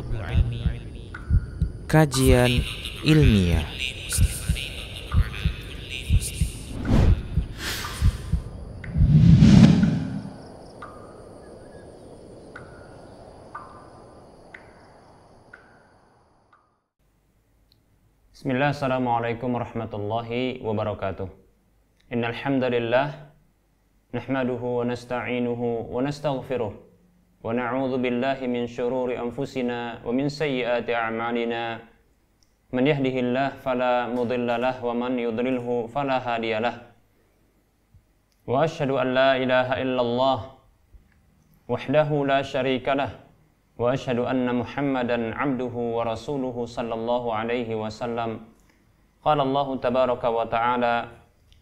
Kajian ilmiah Bismillah, Assalamualaikum warahmatullahi wabarakatuh. Innalhamdulillah, nahmaduhu wa nasta'inuhu wa nastaghfiruh. ونعوذ بالله من شرور أنفسنا ومن سيئات أعمالنا من يهده الله فلا مضل له ومن يضلله فلا هادي له وأشهد أن لا إله إلا الله وحده لا شريك له وأشهد أن محمدا عبده ورسوله صلى الله عليه وسلم قال الله تبارك وتعالى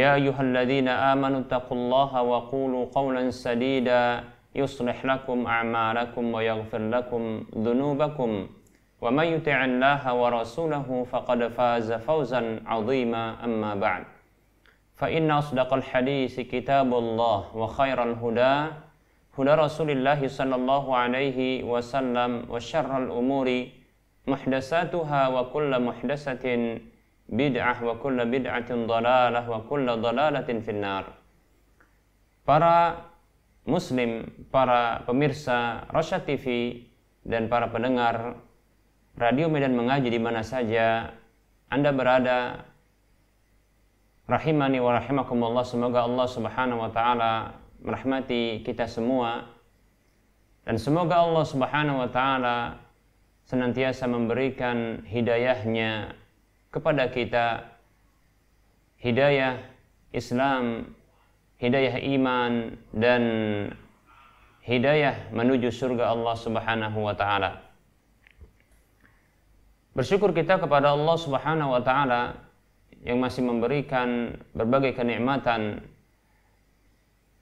يا أيها الذين آمنوا اتقوا الله وقولوا قولا سديدا يصلح لكم أعمالكم ويغفر لكم ذنوبكم ومن يطع الله ورسوله فقد فاز فوزا عظيما أما بعد فإن أصدق الحديث كتاب الله وخير الهدى هدى رسول الله صلى الله عليه وسلم وشر الأمور محدثاتها وكل محدثة bid'ah wa kullu bid'atin dhalalah wa kullu dhalalatin finnar. Para muslim, para pemirsa Rosya TV dan para pendengar Radio Medan Mengaji di mana saja Anda berada rahimani wa rahimakumullah semoga Allah Subhanahu wa taala merahmati kita semua dan semoga Allah Subhanahu wa taala senantiasa memberikan hidayahnya kepada kita hidayah Islam, hidayah iman dan hidayah menuju surga Allah Subhanahu wa taala. Bersyukur kita kepada Allah Subhanahu wa taala yang masih memberikan berbagai kenikmatan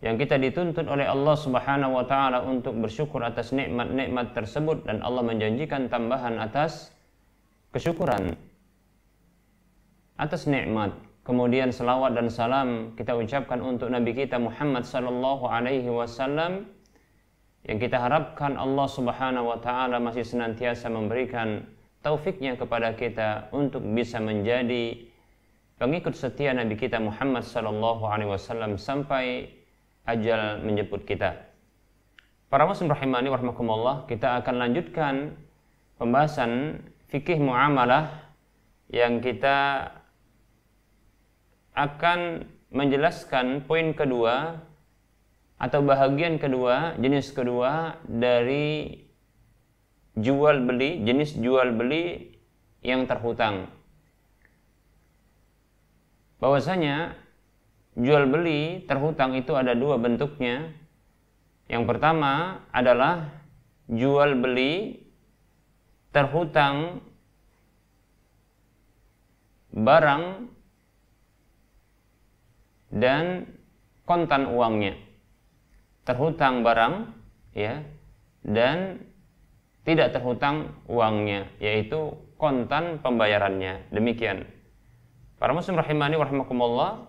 yang kita dituntut oleh Allah Subhanahu wa taala untuk bersyukur atas nikmat-nikmat tersebut dan Allah menjanjikan tambahan atas kesyukuran atas nikmat. Kemudian selawat dan salam kita ucapkan untuk Nabi kita Muhammad sallallahu alaihi wasallam yang kita harapkan Allah Subhanahu wa taala masih senantiasa memberikan taufiknya kepada kita untuk bisa menjadi pengikut setia Nabi kita Muhammad sallallahu alaihi wasallam sampai ajal menjemput kita. Para muslim rahimani warahmatullah, kita akan lanjutkan pembahasan fikih muamalah yang kita akan menjelaskan poin kedua atau bahagian kedua, jenis kedua dari jual beli, jenis jual beli yang terhutang. Bahwasanya jual beli terhutang itu ada dua bentuknya. Yang pertama adalah jual beli terhutang barang dan kontan uangnya terhutang barang ya dan tidak terhutang uangnya yaitu kontan pembayarannya demikian para muslim rahimani warahmatullah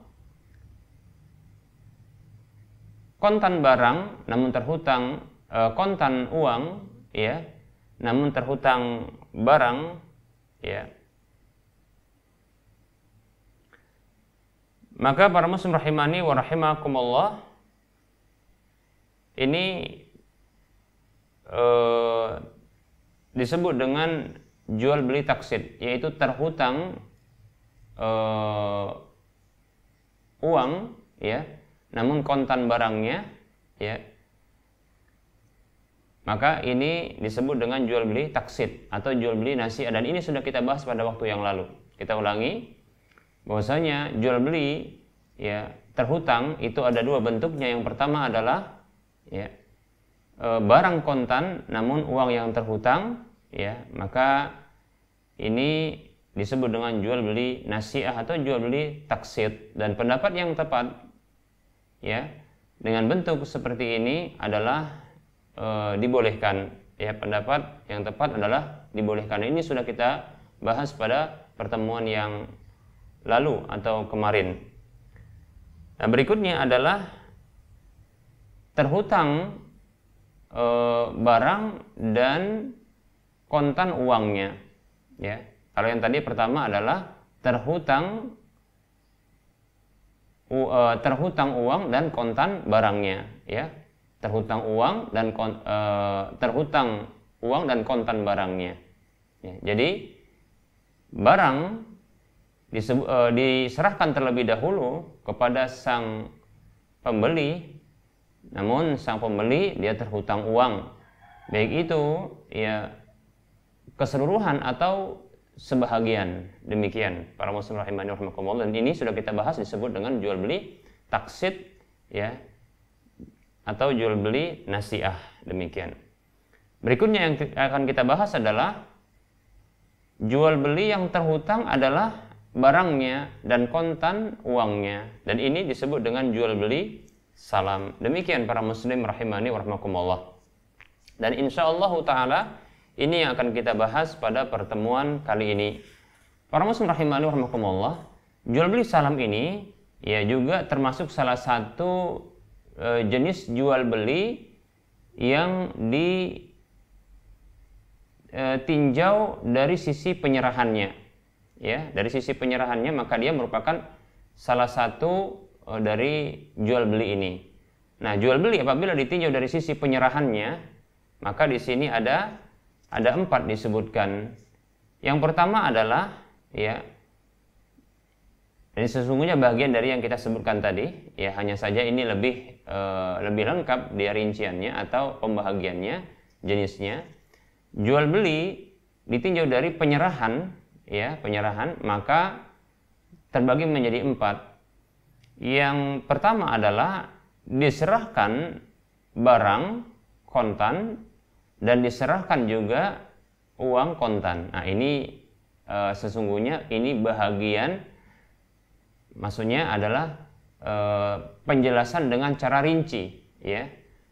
kontan barang namun terhutang e, kontan uang ya namun terhutang barang ya Maka para muslim rahimani wa rahimakumullah ini eh, disebut dengan jual beli taksid, yaitu terhutang eh, uang ya, namun kontan barangnya ya. Maka ini disebut dengan jual beli taksid atau jual beli nasi dan ini sudah kita bahas pada waktu yang lalu. Kita ulangi, bahwasanya jual beli ya terhutang itu ada dua bentuknya yang pertama adalah ya e, barang kontan namun uang yang terhutang ya maka ini disebut dengan jual beli nasiah atau jual beli taksid dan pendapat yang tepat ya dengan bentuk seperti ini adalah e, dibolehkan ya pendapat yang tepat adalah dibolehkan ini sudah kita bahas pada pertemuan yang lalu atau kemarin. Nah, berikutnya adalah terhutang e, barang dan kontan uangnya. Ya, kalau yang tadi pertama adalah terhutang u, e, terhutang uang dan kontan barangnya. Ya, terhutang uang dan kon, e, terhutang uang dan kontan barangnya. Ya, jadi barang disebut, uh, diserahkan terlebih dahulu kepada sang pembeli namun sang pembeli dia terhutang uang baik itu ya keseluruhan atau sebahagian demikian para muslim rahimani rahimakumullah dan ini sudah kita bahas disebut dengan jual beli taksid ya atau jual beli nasiah demikian berikutnya yang akan kita bahas adalah jual beli yang terhutang adalah barangnya dan kontan uangnya dan ini disebut dengan jual beli salam demikian para muslim rahimani warahmatullah dan insya Allah taala ini yang akan kita bahas pada pertemuan kali ini para muslim rahimani warahmatullah jual beli salam ini ya juga termasuk salah satu e, jenis jual beli yang ditinjau e, dari sisi penyerahannya ya dari sisi penyerahannya maka dia merupakan salah satu eh, dari jual beli ini. Nah, jual beli apabila ditinjau dari sisi penyerahannya, maka di sini ada ada empat disebutkan. Yang pertama adalah ya ini sesungguhnya bagian dari yang kita sebutkan tadi, ya hanya saja ini lebih e, lebih lengkap di rinciannya atau pembahagiannya jenisnya. Jual beli ditinjau dari penyerahan ya penyerahan maka terbagi menjadi empat yang pertama adalah diserahkan barang kontan dan diserahkan juga uang kontan nah ini e, sesungguhnya ini bahagian maksudnya adalah e, penjelasan dengan cara rinci ya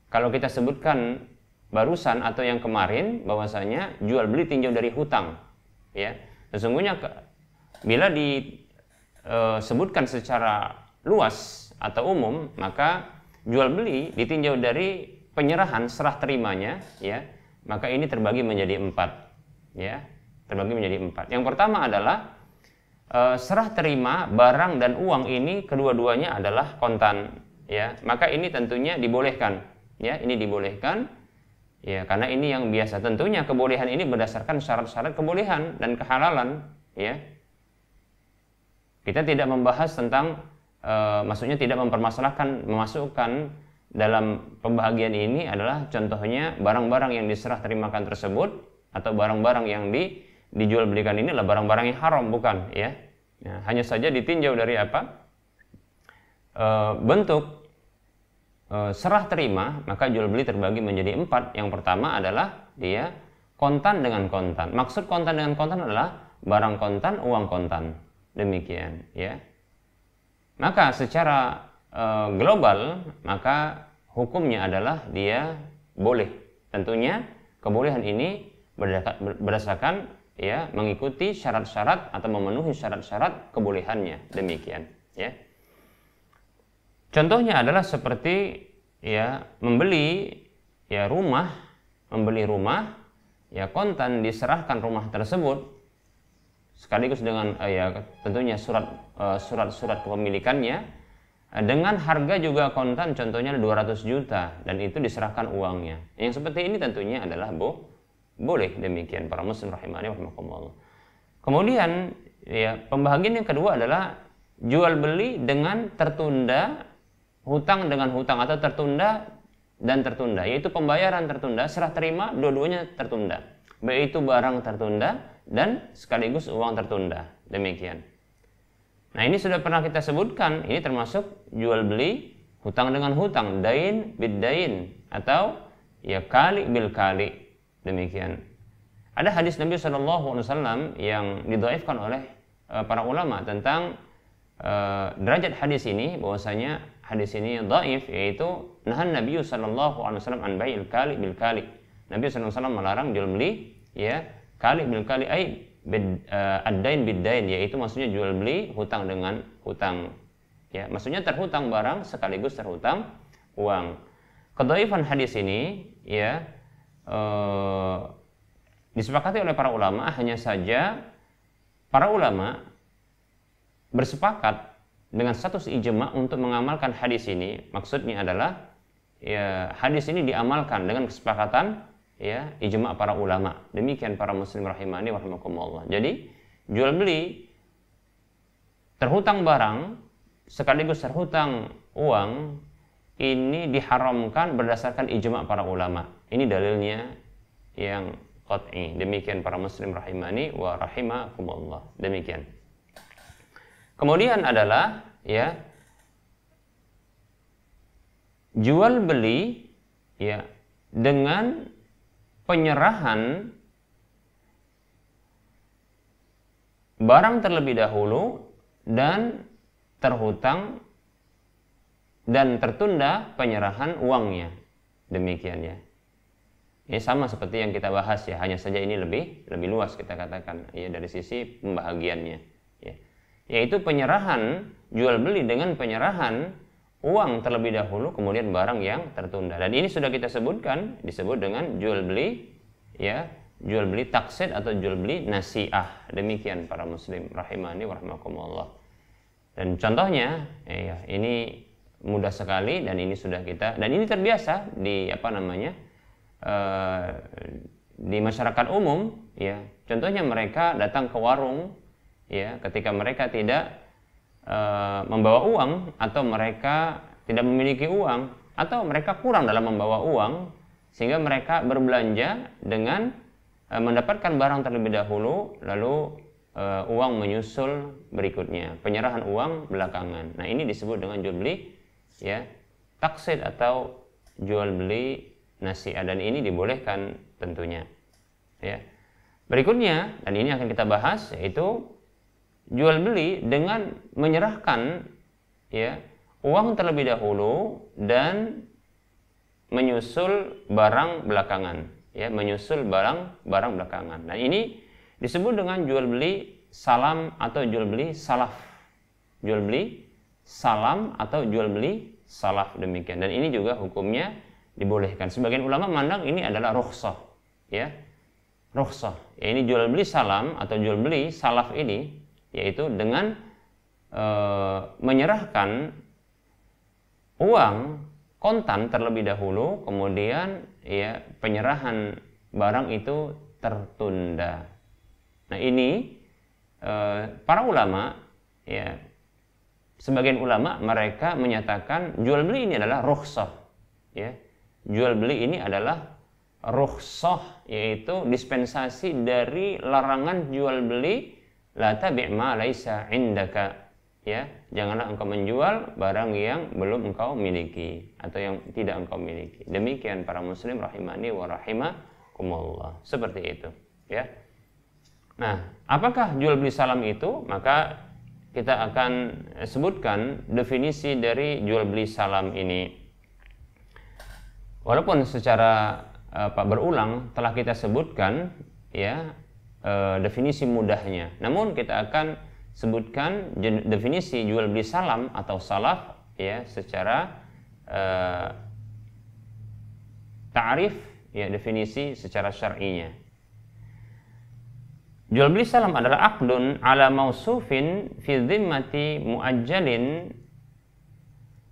kalau kita sebutkan barusan atau yang kemarin bahwasanya jual beli tinjau dari hutang ya Sesungguhnya bila disebutkan eh, secara luas atau umum, maka jual beli ditinjau dari penyerahan serah terimanya, ya. Maka ini terbagi menjadi empat, ya. Terbagi menjadi empat. Yang pertama adalah eh, serah terima barang dan uang ini kedua-duanya adalah kontan, ya. Maka ini tentunya dibolehkan, ya. Ini dibolehkan Ya, karena ini yang biasa. Tentunya kebolehan ini berdasarkan syarat-syarat kebolehan dan kehalalan, ya. Kita tidak membahas tentang e, maksudnya tidak mempermasalahkan memasukkan dalam pembahagian ini adalah contohnya barang-barang yang diserah terimakan tersebut atau barang-barang yang di, dijual belikan ini adalah barang-barang yang haram bukan ya. Nah, hanya saja ditinjau dari apa? E, bentuk Eh, serah terima, maka jual beli terbagi menjadi empat. Yang pertama adalah dia kontan dengan kontan. Maksud kontan dengan kontan adalah barang kontan, uang kontan. Demikian, ya. Maka secara e, global, maka hukumnya adalah dia boleh. Tentunya kebolehan ini berdasarkan ya mengikuti syarat-syarat atau memenuhi syarat-syarat kebolehannya. Demikian, ya. Contohnya adalah seperti ya membeli ya rumah, membeli rumah, ya kontan diserahkan rumah tersebut sekaligus dengan uh, ya tentunya surat uh, surat-surat kepemilikannya uh, dengan harga juga kontan contohnya 200 juta dan itu diserahkan uangnya. Yang seperti ini tentunya adalah bo boleh demikian para muslim rahimani Kemudian ya pembagian yang kedua adalah jual beli dengan tertunda hutang dengan hutang atau tertunda dan tertunda yaitu pembayaran tertunda serah terima dua-duanya tertunda baik itu barang tertunda dan sekaligus uang tertunda demikian nah ini sudah pernah kita sebutkan ini termasuk jual beli hutang dengan hutang dain bidain atau ya kali bil kali demikian ada hadis Nabi saw yang didoaifkan oleh eh, para ulama tentang eh, derajat hadis ini bahwasanya hadis ini dhaif yaitu nahan Nabi sallallahu alaihi wasallam an bai'il kali bil kali. Nabi sallallahu alaihi wasallam melarang jual beli ya kali bil kali ai eh, ad-dain bid-dain yaitu maksudnya jual beli hutang dengan hutang. Ya, maksudnya terhutang barang sekaligus terhutang uang. Kedhaifan hadis ini ya uh, disepakati oleh para ulama hanya saja para ulama bersepakat dengan status ijma untuk mengamalkan hadis ini maksudnya adalah ya hadis ini diamalkan dengan kesepakatan ya ijma para ulama demikian para muslim rahimani warahmatullah jadi jual beli terhutang barang sekaligus terhutang uang ini diharamkan berdasarkan ijma para ulama ini dalilnya yang qat'i demikian para muslim rahimani wa rahimakumullah demikian Kemudian adalah ya jual beli ya dengan penyerahan barang terlebih dahulu dan terhutang dan tertunda penyerahan uangnya. Demikian ya. ini ya, sama seperti yang kita bahas ya, hanya saja ini lebih lebih luas kita katakan ya dari sisi pembahagiannya yaitu penyerahan jual beli dengan penyerahan uang terlebih dahulu kemudian barang yang tertunda dan ini sudah kita sebutkan disebut dengan jual beli ya jual beli taksid atau jual beli nasiah demikian para muslim rahimani warahmatullah dan contohnya ya ini mudah sekali dan ini sudah kita dan ini terbiasa di apa namanya uh, di masyarakat umum ya contohnya mereka datang ke warung ya ketika mereka tidak e, membawa uang atau mereka tidak memiliki uang atau mereka kurang dalam membawa uang sehingga mereka berbelanja dengan e, mendapatkan barang terlebih dahulu lalu e, uang menyusul berikutnya penyerahan uang belakangan nah ini disebut dengan jual beli ya taksid atau jual beli nasi ah, dan ini dibolehkan tentunya ya berikutnya dan ini akan kita bahas yaitu jual beli dengan menyerahkan ya uang terlebih dahulu dan menyusul barang belakangan ya menyusul barang barang belakangan nah ini disebut dengan jual beli salam atau jual beli salaf jual beli salam atau jual beli salaf demikian dan ini juga hukumnya dibolehkan sebagian ulama mandang ini adalah rukhsah ya rukhsah ya, ini jual beli salam atau jual beli salaf ini yaitu dengan e, menyerahkan uang kontan terlebih dahulu, kemudian ya penyerahan barang itu tertunda. Nah ini e, para ulama ya sebagian ulama mereka menyatakan jual beli ini adalah rukhsah ya jual beli ini adalah rukhsah yaitu dispensasi dari larangan jual beli la tabi' ma laisa indaka ya janganlah engkau menjual barang yang belum engkau miliki atau yang tidak engkau miliki demikian para muslim rahimani wa rahimakumullah seperti itu ya nah apakah jual beli salam itu maka kita akan sebutkan definisi dari jual beli salam ini walaupun secara eh, apa berulang telah kita sebutkan ya e, definisi mudahnya. Namun kita akan sebutkan definisi jual beli salam atau salaf ya secara uh, ta'rif ya definisi secara syar'inya. Jual beli salam adalah akdun ala mausufin fi dhimmati muajjalin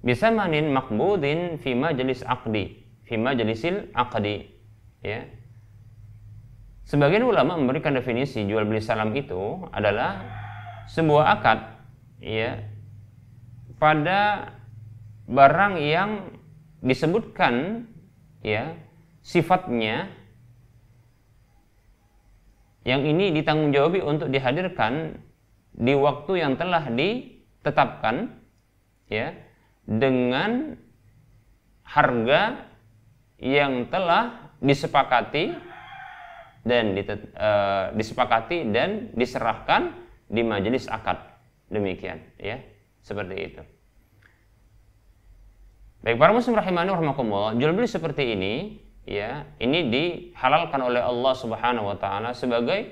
bisamanin maqbudin fi majlis aqdi fi majlisil aqdi ya Sebagian ulama memberikan definisi jual beli salam itu adalah sebuah akad ya pada barang yang disebutkan ya sifatnya yang ini ditanggung jawabi untuk dihadirkan di waktu yang telah ditetapkan ya dengan harga yang telah disepakati dan ditet, uh, eh, disepakati dan diserahkan di majelis akad. Demikian, ya. Seperti itu. Baik, para muslim rahimani rahimakumullah, jual beli seperti ini, ya, ini dihalalkan oleh Allah Subhanahu wa taala sebagai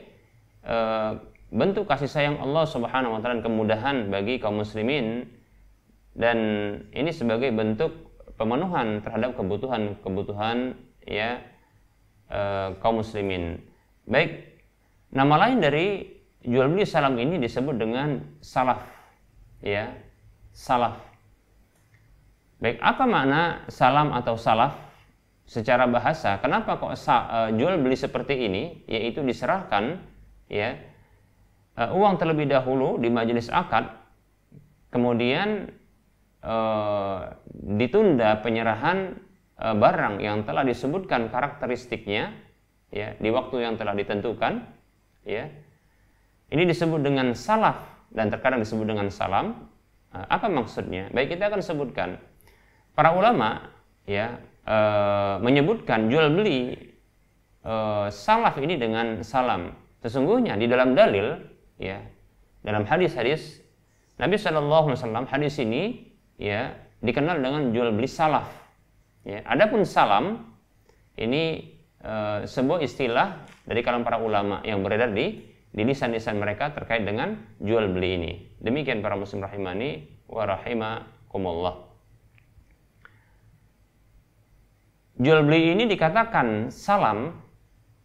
uh, bentuk kasih sayang Allah Subhanahu wa taala kemudahan bagi kaum muslimin dan ini sebagai bentuk pemenuhan terhadap kebutuhan-kebutuhan ya Eh, kaum muslimin. Baik, nama lain dari jual beli salam ini disebut dengan salaf. Ya, salaf. Baik, apa makna salam atau salaf secara bahasa? Kenapa kok eh, jual beli seperti ini? Yaitu diserahkan ya eh, uang terlebih dahulu di majelis akad, kemudian ditunda penyerahan Eh, barang yang telah disebutkan karakteristiknya ya di waktu yang telah ditentukan ya ini disebut dengan salaf dan terkadang disebut dengan salam eh, apa maksudnya baik kita akan sebutkan para ulama ya e, menyebutkan jual beli e, salaf ini dengan salam sesungguhnya di dalam dalil ya dalam hadis-hadis Nabi saw hadis ini ya dikenal dengan jual beli salaf Ya, adapun salam ini e, sebuah istilah dari kalangan para ulama yang beredar di di lisan-lisan mereka terkait dengan jual beli ini. Demikian para muslim rahimani wa rahimakumullah. Jual beli ini dikatakan salam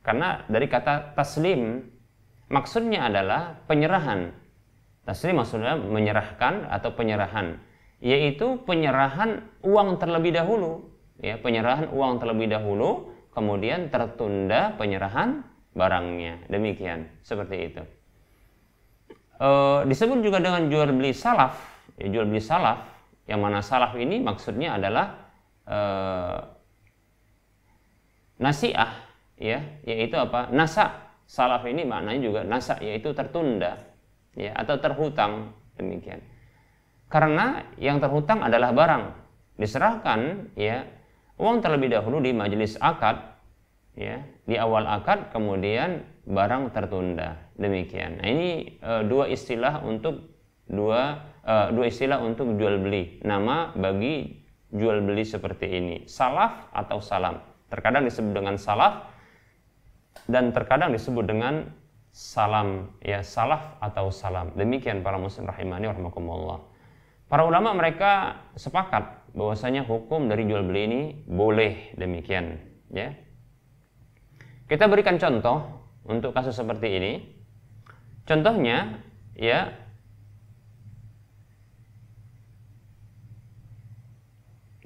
karena dari kata taslim maksudnya adalah penyerahan. Taslim maksudnya menyerahkan atau penyerahan, yaitu penyerahan uang terlebih dahulu ya penyerahan uang terlebih dahulu kemudian tertunda penyerahan barangnya demikian seperti itu e, disebut juga dengan jual beli salaf ya, jual beli salaf yang mana salaf ini maksudnya adalah e, nasiah ya yaitu apa nasa salaf ini maknanya juga nasa yaitu tertunda ya atau terhutang demikian karena yang terhutang adalah barang diserahkan ya uang terlebih dahulu di majelis akad ya di awal akad kemudian barang tertunda demikian nah, ini e, dua istilah untuk dua e, dua istilah untuk jual beli nama bagi jual beli seperti ini salaf atau salam terkadang disebut dengan salaf dan terkadang disebut dengan salam ya salaf atau salam demikian para muslim rahimani warahmatullah para ulama mereka sepakat bahwasanya hukum dari jual beli ini boleh demikian ya kita berikan contoh untuk kasus seperti ini contohnya ya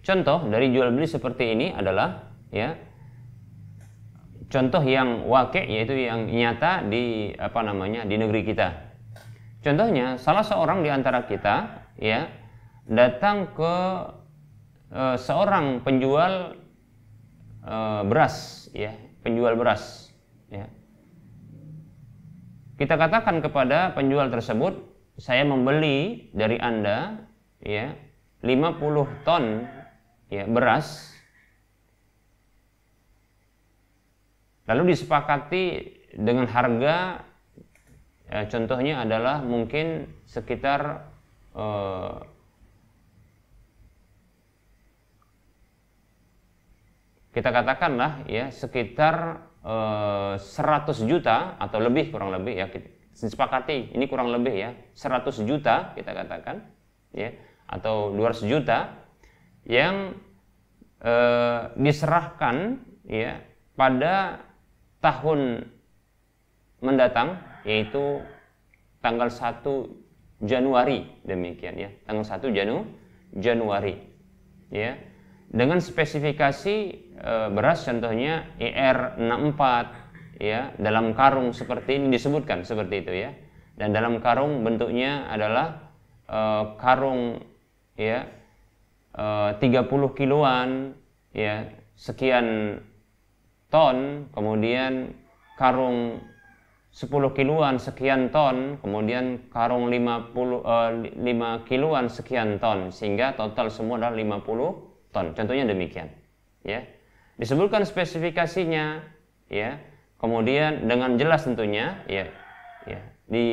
contoh dari jual beli seperti ini adalah ya contoh yang wake yaitu yang nyata di apa namanya di negeri kita contohnya salah seorang di antara kita ya datang ke Eh, seorang penjual e, beras ya penjual beras ya kita katakan kepada penjual tersebut saya membeli dari anda ya 50 ton ya beras lalu disepakati dengan harga eh, contohnya adalah mungkin sekitar kita katakanlah ya sekitar uh, eh, 100 juta atau lebih kurang lebih ya kita sepakati ini kurang lebih ya 100 juta kita katakan ya atau 200 juta yang eh, diserahkan ya pada tahun mendatang yaitu tanggal 1 Januari demikian ya tanggal 1 Janu Januari ya dengan spesifikasi e, beras contohnya IR64 e ya dalam karung seperti ini disebutkan seperti itu ya dan dalam karung bentuknya adalah e, karung ya e, eh, 30 kiloan ya sekian ton kemudian karung 10 kiloan sekian ton, kemudian karung 50 eh, 5 kiloan sekian ton sehingga total semua adalah 50 ton. Contohnya demikian, ya. Disebutkan spesifikasinya, ya. Kemudian dengan jelas tentunya, ya, ya. Di,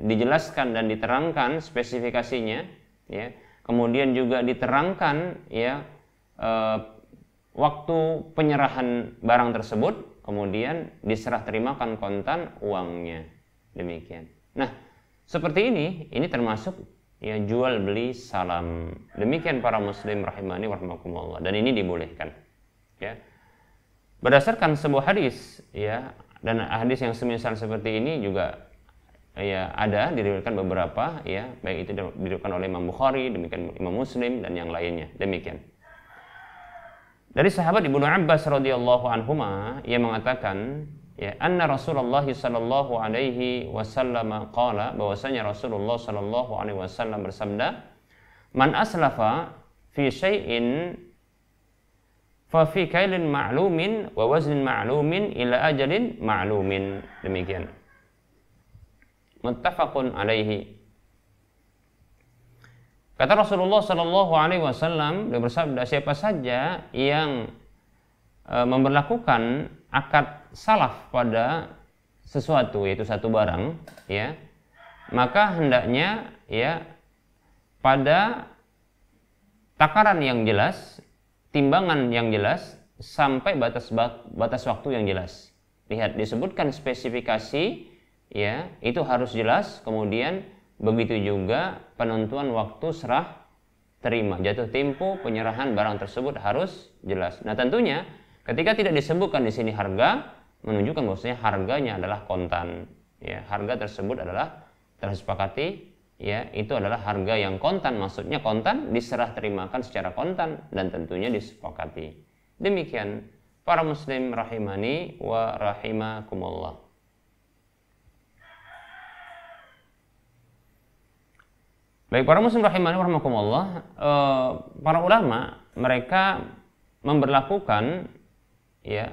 dijelaskan dan diterangkan spesifikasinya, ya. Kemudian juga diterangkan, ya, E, waktu penyerahan barang tersebut, kemudian diserah terimakan kontan uangnya, demikian. Nah, seperti ini, ini termasuk ya jual beli salam. Demikian para muslim rahimani warahmatullah dan ini dibolehkan. Ya. Berdasarkan sebuah hadis ya dan hadis yang semisal seperti ini juga ya ada diriwayatkan beberapa ya baik itu diriwayatkan oleh Imam Bukhari demikian Imam Muslim dan yang lainnya demikian. Dari sahabat Ibnu Abbas radhiyallahu anhuma ia mengatakan ya anna Rasulullah sallallahu alaihi wasallam qala bahwasanya Rasulullah sallallahu alaihi wasallam bersabda man aslafa fi syai'in fa fi kailin ma'lumin wa waznin ma'lumin ila ajalin ma'lumin demikian muttafaqun alaihi Kata Rasulullah Sallallahu Alaihi Wasallam bersabda siapa saja yang e, memperlakukan akad salaf pada sesuatu yaitu satu barang ya maka hendaknya ya pada takaran yang jelas timbangan yang jelas sampai batas batas waktu yang jelas lihat disebutkan spesifikasi ya itu harus jelas kemudian begitu juga penentuan waktu serah terima jatuh tempo penyerahan barang tersebut harus jelas nah tentunya ketika tidak disebutkan di sini harga menunjukkan bahwasanya harganya adalah kontan. Ya, harga tersebut adalah telah disepakati ya itu adalah harga yang kontan maksudnya kontan diserah terimakan secara kontan dan tentunya disepakati demikian para muslim rahimani wa rahimakumullah Baik para muslim rahimani wa rahimakumullah eh, para ulama mereka memberlakukan ya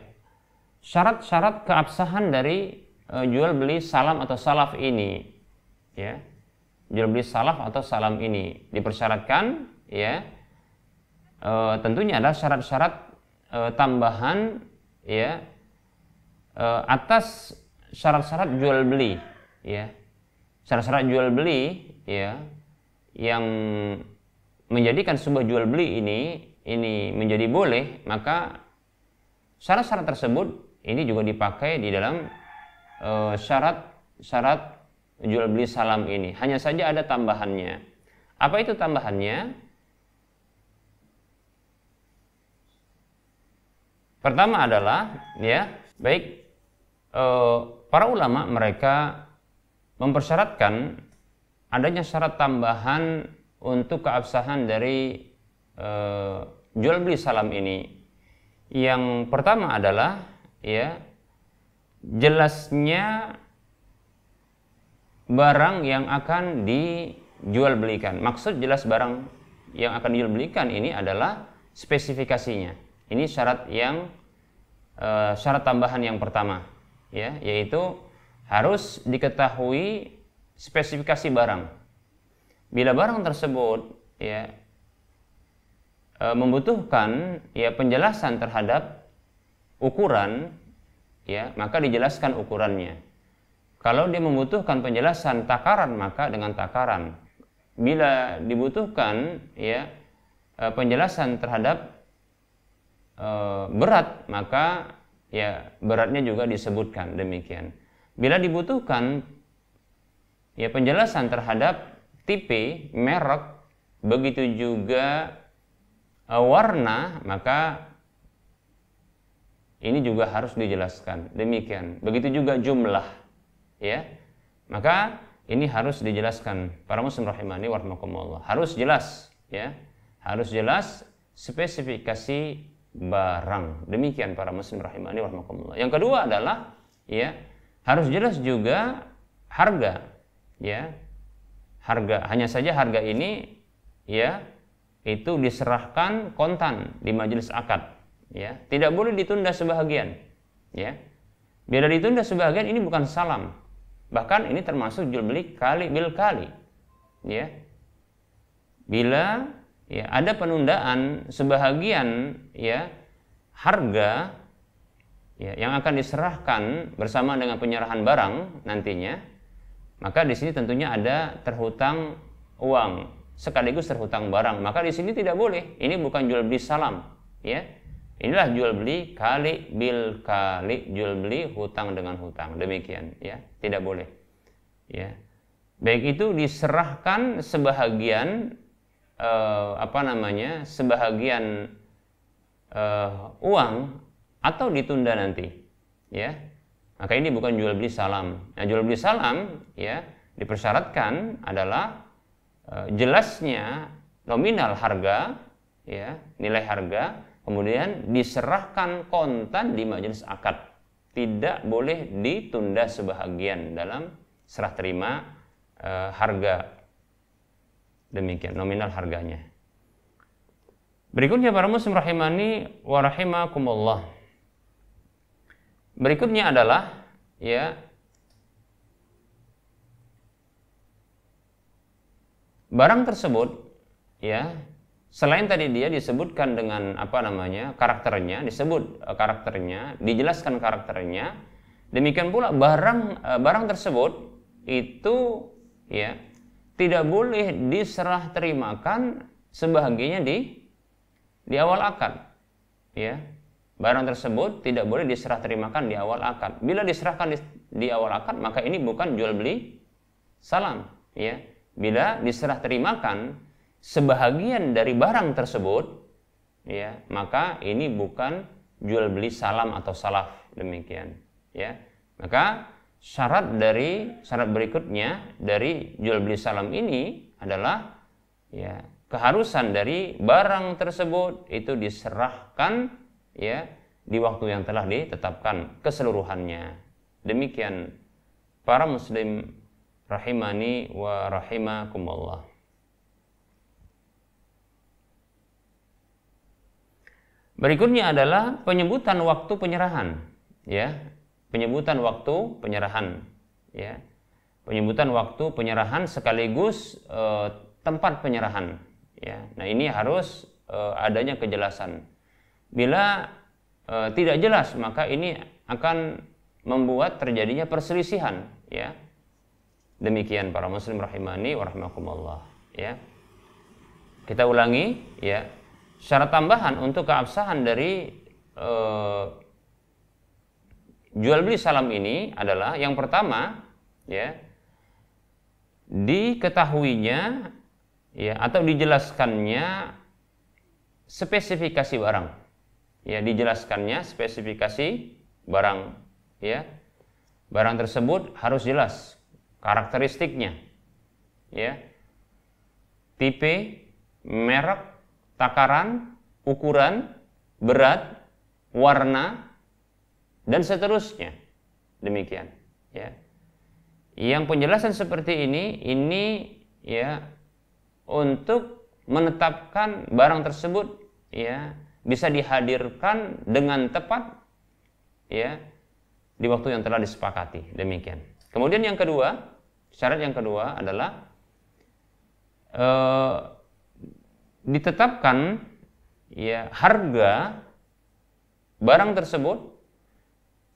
syarat-syarat keabsahan dari uh, jual beli salam atau salaf ini ya jual beli salaf atau salam ini dipersyaratkan ya uh, tentunya ada syarat-syarat uh, tambahan ya atas syarat-syarat jual beli ya syarat-syarat jual beli ya yang menjadikan sebuah jual beli ini ini menjadi boleh maka syarat-syarat tersebut ini juga dipakai di dalam syarat eh, syarat syarat jual beli salam ini. Hanya saja ada tambahannya. Apa itu tambahannya? Pertama adalah ya, baik uh, para ulama mereka mempersyaratkan adanya syarat tambahan untuk keabsahan dari uh, jual beli salam ini. Yang pertama adalah ya jelasnya barang yang akan dijual belikan. Maksud jelas barang yang akan dijual belikan ini adalah spesifikasinya. Ini syarat yang e, syarat tambahan yang pertama, ya, yaitu harus diketahui spesifikasi barang. Bila barang tersebut ya e, membutuhkan ya penjelasan terhadap ukuran, ya maka dijelaskan ukurannya. Kalau dia membutuhkan penjelasan takaran maka dengan takaran. Bila dibutuhkan ya e, penjelasan terhadap e, berat maka ya beratnya juga disebutkan demikian. Bila dibutuhkan ya penjelasan terhadap tipe, merek, begitu juga e, warna maka ini juga harus dijelaskan. Demikian. Begitu juga jumlah. Ya. Maka ini harus dijelaskan para muslim rahimani warahmatullah. Harus jelas, ya. Harus jelas spesifikasi barang. Demikian para muslim rahimani warahmatullah. Yang kedua adalah ya, harus jelas juga harga, ya. Harga hanya saja harga ini ya itu diserahkan kontan di majelis akad ya tidak boleh ditunda sebahagian ya bila ditunda sebahagian ini bukan salam bahkan ini termasuk jual beli kali bil kali ya bila ya ada penundaan sebahagian ya harga ya, yang akan diserahkan bersama dengan penyerahan barang nantinya maka di sini tentunya ada terhutang uang sekaligus terhutang barang maka di sini tidak boleh ini bukan jual beli salam ya Inilah jual beli kali bil kali jual beli hutang dengan hutang. Demikian ya, tidak boleh. Ya. Baik itu diserahkan sebahagian eh, apa namanya? sebahagian eh, uang atau ditunda nanti. Ya. Maka ini bukan jual beli salam. Nah, jual beli salam ya dipersyaratkan adalah eh, jelasnya nominal harga ya, nilai harga Kemudian diserahkan kontan di majelis akad. Tidak boleh ditunda sebahagian dalam serah terima e, harga demikian nominal harganya. Berikutnya para muslim rahimani wa rahimakumullah. Berikutnya adalah ya barang tersebut ya Selain tadi dia disebutkan dengan apa namanya karakternya, disebut eh, karakternya, dijelaskan karakternya. Demikian pula barang eh, barang tersebut itu ya tidak boleh diserah terimakan sebagainya di di awal akad. Ya. Barang tersebut tidak boleh diserah terimakan di awal akad. Bila diserahkan di, di awal akad maka ini bukan jual beli salam, ya. Bila diserah terimakan sebahagian dari barang tersebut, ya, maka ini bukan jual beli salam atau salaf demikian, ya. Maka syarat dari syarat berikutnya dari jual beli salam ini adalah ya keharusan dari barang tersebut itu diserahkan ya di waktu yang telah ditetapkan keseluruhannya. Demikian para muslim rahimani wa rahimakumullah. Berikutnya adalah penyebutan waktu penyerahan, ya. Penyebutan waktu penyerahan, ya. Penyebutan waktu penyerahan sekaligus e, tempat penyerahan, ya. Nah, ini harus e, adanya kejelasan. Bila e, tidak jelas, maka ini akan membuat terjadinya perselisihan, ya. Demikian para muslim rahimani wa rahimakumullah, ya. Kita ulangi, ya syarat tambahan untuk keabsahan dari uh, jual beli salam ini adalah yang pertama ya diketahuinya ya atau dijelaskannya spesifikasi barang ya dijelaskannya spesifikasi barang ya barang tersebut harus jelas karakteristiknya ya tipe merek takaran, ukuran, berat, warna, dan seterusnya. Demikian. Ya. Yang penjelasan seperti ini, ini ya untuk menetapkan barang tersebut ya bisa dihadirkan dengan tepat ya di waktu yang telah disepakati demikian kemudian yang kedua syarat yang kedua adalah eh, ditetapkan ya harga barang tersebut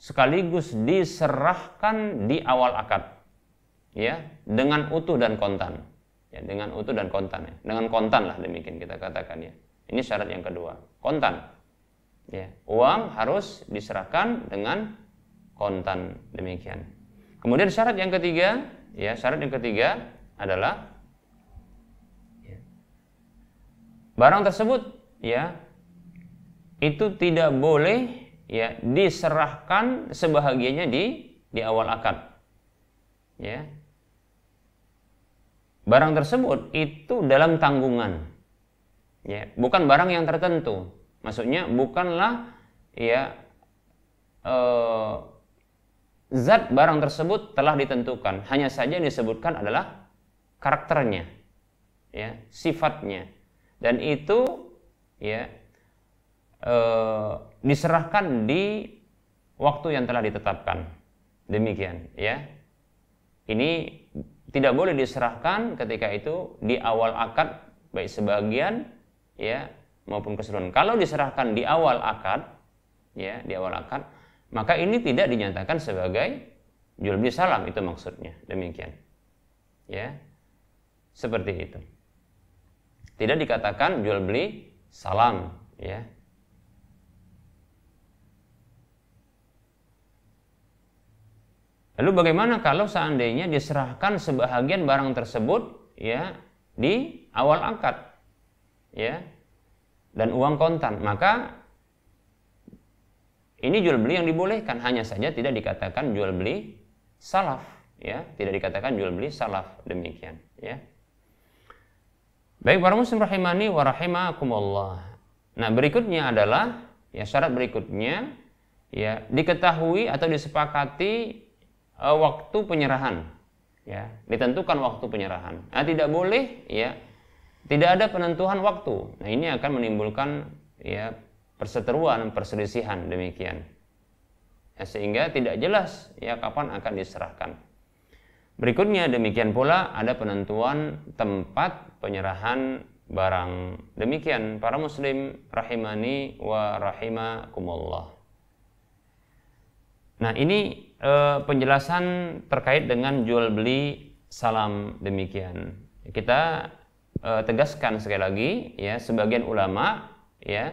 sekaligus diserahkan di awal akad ya dengan utuh dan kontan ya dengan utuh dan kontan ya dengan kontan lah demikian kita katakan ya ini syarat yang kedua kontan ya uang harus diserahkan dengan kontan demikian kemudian syarat yang ketiga ya syarat yang ketiga adalah barang tersebut ya itu tidak boleh ya diserahkan sebahagiannya di di awal akad. Ya. Barang tersebut itu dalam tanggungan. Ya, bukan barang yang tertentu. Maksudnya bukanlah ya eh, zat barang tersebut telah ditentukan. Hanya saja yang disebutkan adalah karakternya. Ya, sifatnya dan itu ya e, diserahkan di waktu yang telah ditetapkan demikian ya ini tidak boleh diserahkan ketika itu di awal akad baik sebagian ya maupun keseluruhan kalau diserahkan di awal akad ya di awal akad maka ini tidak dinyatakan sebagai jual beli salam itu maksudnya demikian ya seperti itu tidak dikatakan jual beli salam, ya. Lalu bagaimana kalau seandainya diserahkan sebahagian barang tersebut ya di awal angkat, ya dan uang kontan maka ini jual beli yang dibolehkan hanya saja tidak dikatakan jual beli salaf ya tidak dikatakan jual beli salaf demikian ya Baik para muslim rahimani wa rahimakumullah. Nah, berikutnya adalah ya syarat berikutnya ya diketahui atau disepakati uh, waktu penyerahan ya ditentukan waktu penyerahan nah, tidak boleh ya tidak ada penentuan waktu nah ini akan menimbulkan ya perseteruan perselisihan demikian ya, sehingga tidak jelas ya kapan akan diserahkan Berikutnya demikian pula ada penentuan tempat penyerahan barang. Demikian para muslim rahimani wa rahimakumullah. Nah, ini e, penjelasan terkait dengan jual beli salam demikian. Kita e, tegaskan sekali lagi ya sebagian ulama ya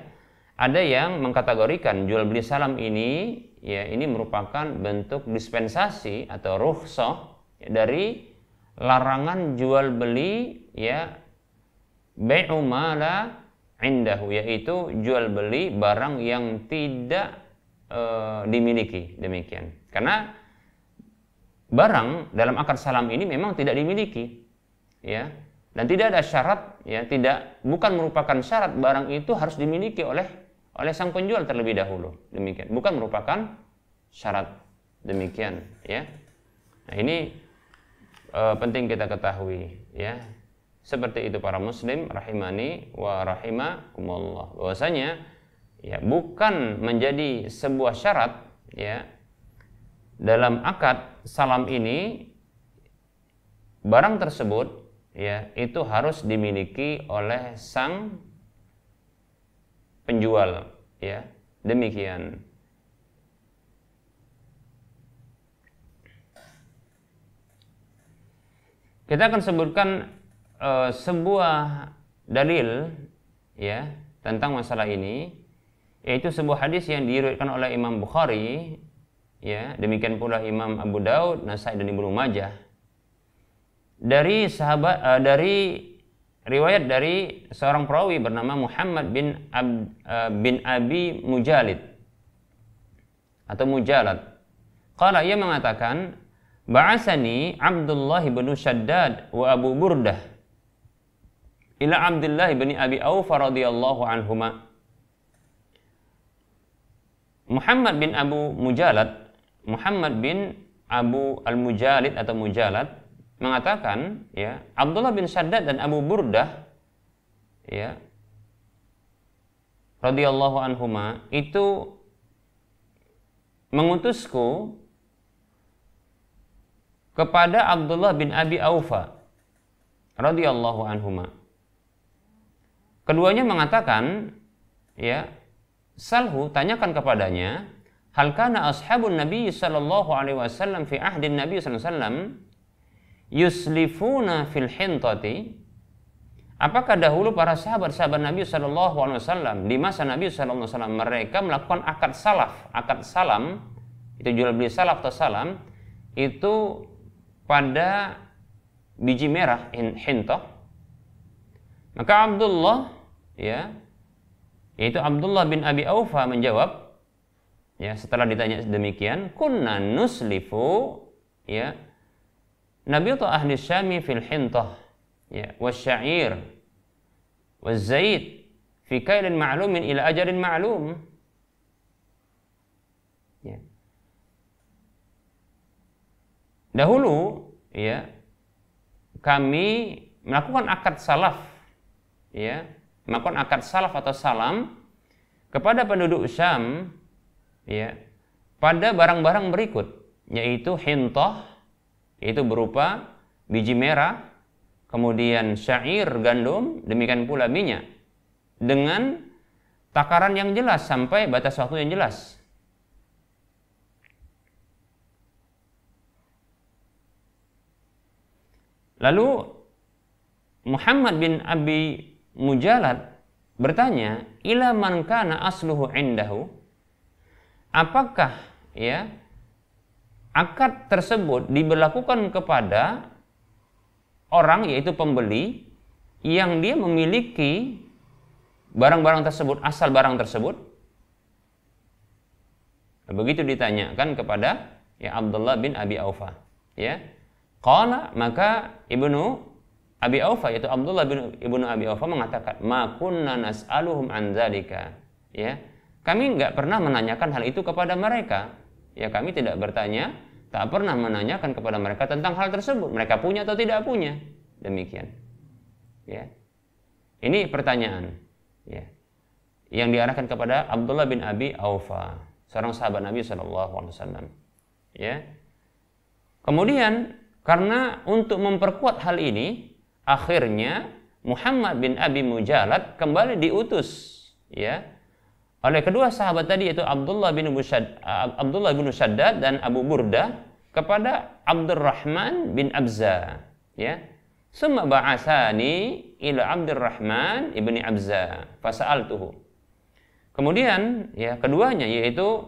ada yang mengkategorikan jual beli salam ini ya ini merupakan bentuk dispensasi atau rukhsah Ya, dari larangan jual beli ya bai'u mala indahu yaitu jual beli barang yang tidak e, dimiliki demikian karena barang dalam akar salam ini memang tidak dimiliki ya dan tidak ada syarat ya tidak bukan merupakan syarat barang itu harus dimiliki oleh oleh sang penjual terlebih dahulu demikian bukan merupakan syarat demikian ya nah ini uh, penting kita ketahui ya. Seperti itu para muslim rahimani wa rahimakumullah. Bahwasanya ya bukan menjadi sebuah syarat ya dalam akad salam ini barang tersebut ya itu harus dimiliki oleh sang penjual ya demikian Kita akan sebutkan uh, sebuah dalil ya tentang masalah ini yaitu sebuah hadis yang diriwayatkan oleh Imam Bukhari ya demikian pula Imam Abu Daud, Nasai dan Ibnu Majah dari sahabat uh, dari riwayat dari seorang perawi bernama Muhammad bin Ab, uh, bin Abi Mujalid atau Mujalad. kala ia mengatakan Ba'asani Abdullah bin Shaddad wa Abu Burdah ila Abdullah bin Abi Aufa radhiyallahu anhuma. Muhammad bin Abu Mujalad, Muhammad bin Abu Al-Mujalid atau Mujalad mengatakan ya, Abdullah bin Shaddad dan Abu Burdah ya radhiyallahu anhuma itu mengutusku kepada Abdullah bin Abi Aufa radhiyallahu anhuma. Keduanya mengatakan, ya, Salhu tanyakan kepadanya, hal kana ashabun Nabi sallallahu alaihi wasallam fi ahdin Nabi sallallahu alaihi wasallam yuslifuna fil hintati? Apakah dahulu para sahabat-sahabat Nabi Shallallahu Alaihi Wasallam di masa Nabi sallallahu Alaihi Wasallam mereka melakukan akad salaf, akad salam itu jual beli salaf atau salam itu pada biji merah hinta maka Abdullah ya yaitu Abdullah bin Abi Aufa menjawab ya setelah ditanya demikian kunna nuslifu ya itu ahli syami fil hintah ya wasyair wazait fi kailin ma'lumin ila ajarin ma'lum ya Dahulu ya kami melakukan akad salaf ya, melakukan akad salaf atau salam kepada penduduk Syam ya pada barang-barang berikut yaitu hintoh yaitu berupa biji merah kemudian syair gandum demikian pula minyak dengan takaran yang jelas sampai batas waktu yang jelas Lalu Muhammad bin Abi Mujalad bertanya, "Ila man kana asluhu indahu?" Apakah ya akad tersebut diberlakukan kepada orang yaitu pembeli yang dia memiliki barang-barang tersebut, asal barang tersebut? Begitu ditanyakan kepada ya Abdullah bin Abi Aufa, ya. Qala maka Ibnu Abi Aufa yaitu Abdullah bin Ibnu Abi Aufa mengatakan, "Ma kunna nas'aluhum an dzalika." Ya. Kami nggak pernah menanyakan hal itu kepada mereka. Ya, kami tidak bertanya, tak pernah menanyakan kepada mereka tentang hal tersebut. Mereka punya atau tidak punya. Demikian. Ya. Ini pertanyaan. Ya. Yang diarahkan kepada Abdullah bin Abi Aufa, seorang sahabat Nabi Shallallahu alaihi wasallam. Ya. Kemudian karena untuk memperkuat hal ini, akhirnya Muhammad bin Abi Mujalad kembali diutus ya oleh kedua sahabat tadi yaitu Abdullah bin Musad Abdullah bin Musaddad dan Abu Burda kepada Abdurrahman bin Abza ya summa ba'asani ila Abdurrahman ibni Abza fasa'altuhu kemudian ya keduanya yaitu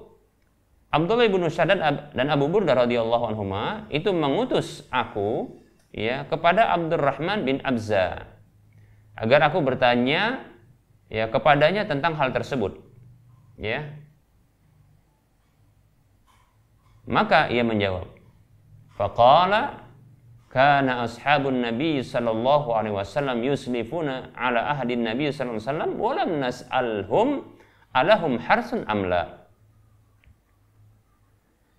Abdullah bin Syaddad dan Abu Burda radhiyallahu anhuma itu mengutus aku ya kepada Abdurrahman bin Abza agar aku bertanya ya kepadanya tentang hal tersebut ya maka ia menjawab faqala kana ashabun nabi sallallahu alaihi wasallam yuslifuna ala ahdin nabi sallallahu alaihi wasallam wa lam nas'alhum alahum harsun amla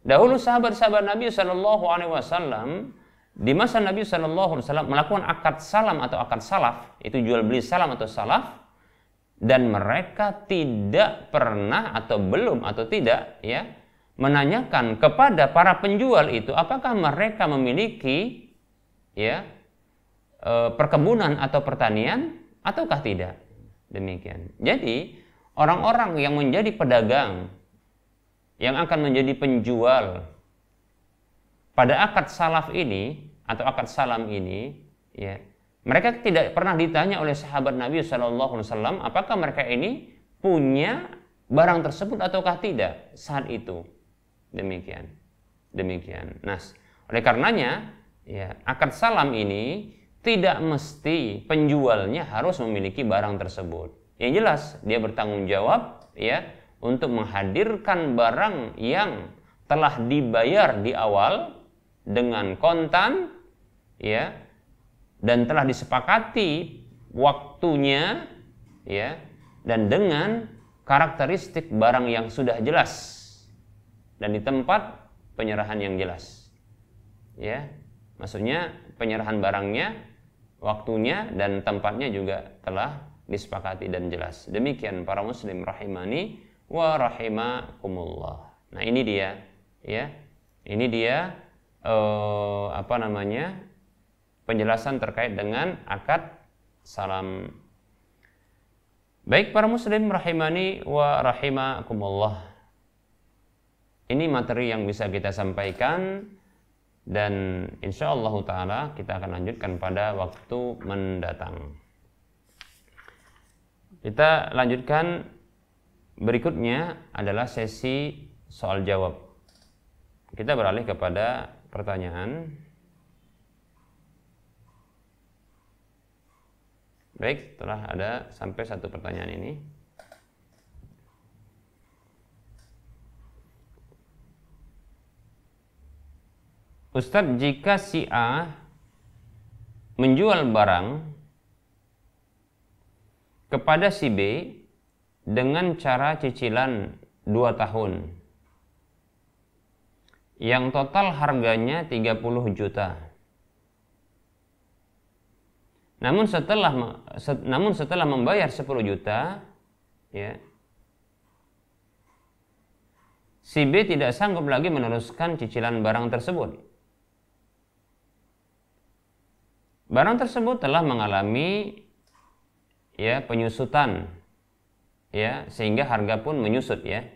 Dahulu sahabat-sahabat Nabi Shallallahu Alaihi Wasallam di masa Nabi Shallallahu Alaihi Wasallam melakukan akad salam atau akad salaf itu jual beli salam atau salaf dan mereka tidak pernah atau belum atau tidak ya menanyakan kepada para penjual itu apakah mereka memiliki ya e, perkebunan atau pertanian ataukah tidak demikian jadi orang-orang yang menjadi pedagang yang akan menjadi penjual pada akad salaf ini atau akad salam ini ya mereka tidak pernah ditanya oleh sahabat Nabi saw apakah mereka ini punya barang tersebut ataukah tidak saat itu demikian demikian Nas oleh karenanya ya akad salam ini tidak mesti penjualnya harus memiliki barang tersebut yang jelas dia bertanggung jawab ya untuk menghadirkan barang yang telah dibayar di awal dengan kontan ya dan telah disepakati waktunya ya dan dengan karakteristik barang yang sudah jelas dan di tempat penyerahan yang jelas ya maksudnya penyerahan barangnya waktunya dan tempatnya juga telah disepakati dan jelas demikian para muslim rahimani wa rahimakumullah. Nah, ini dia, ya. Ini dia uh, apa namanya? penjelasan terkait dengan akad salam. Baik para muslim rahimani wa rahimakumullah. Ini materi yang bisa kita sampaikan dan insya Allah ta'ala kita akan lanjutkan pada waktu mendatang. Kita lanjutkan Berikutnya adalah sesi soal jawab. Kita beralih kepada pertanyaan. Baik, telah ada sampai satu pertanyaan ini. Ustadz, jika si A menjual barang kepada si B dengan cara cicilan 2 tahun yang total harganya 30 juta. Namun setelah namun setelah membayar 10 juta, ya. Si B tidak sanggup lagi meneruskan cicilan barang tersebut. Barang tersebut telah mengalami ya penyusutan ya sehingga harga pun menyusut ya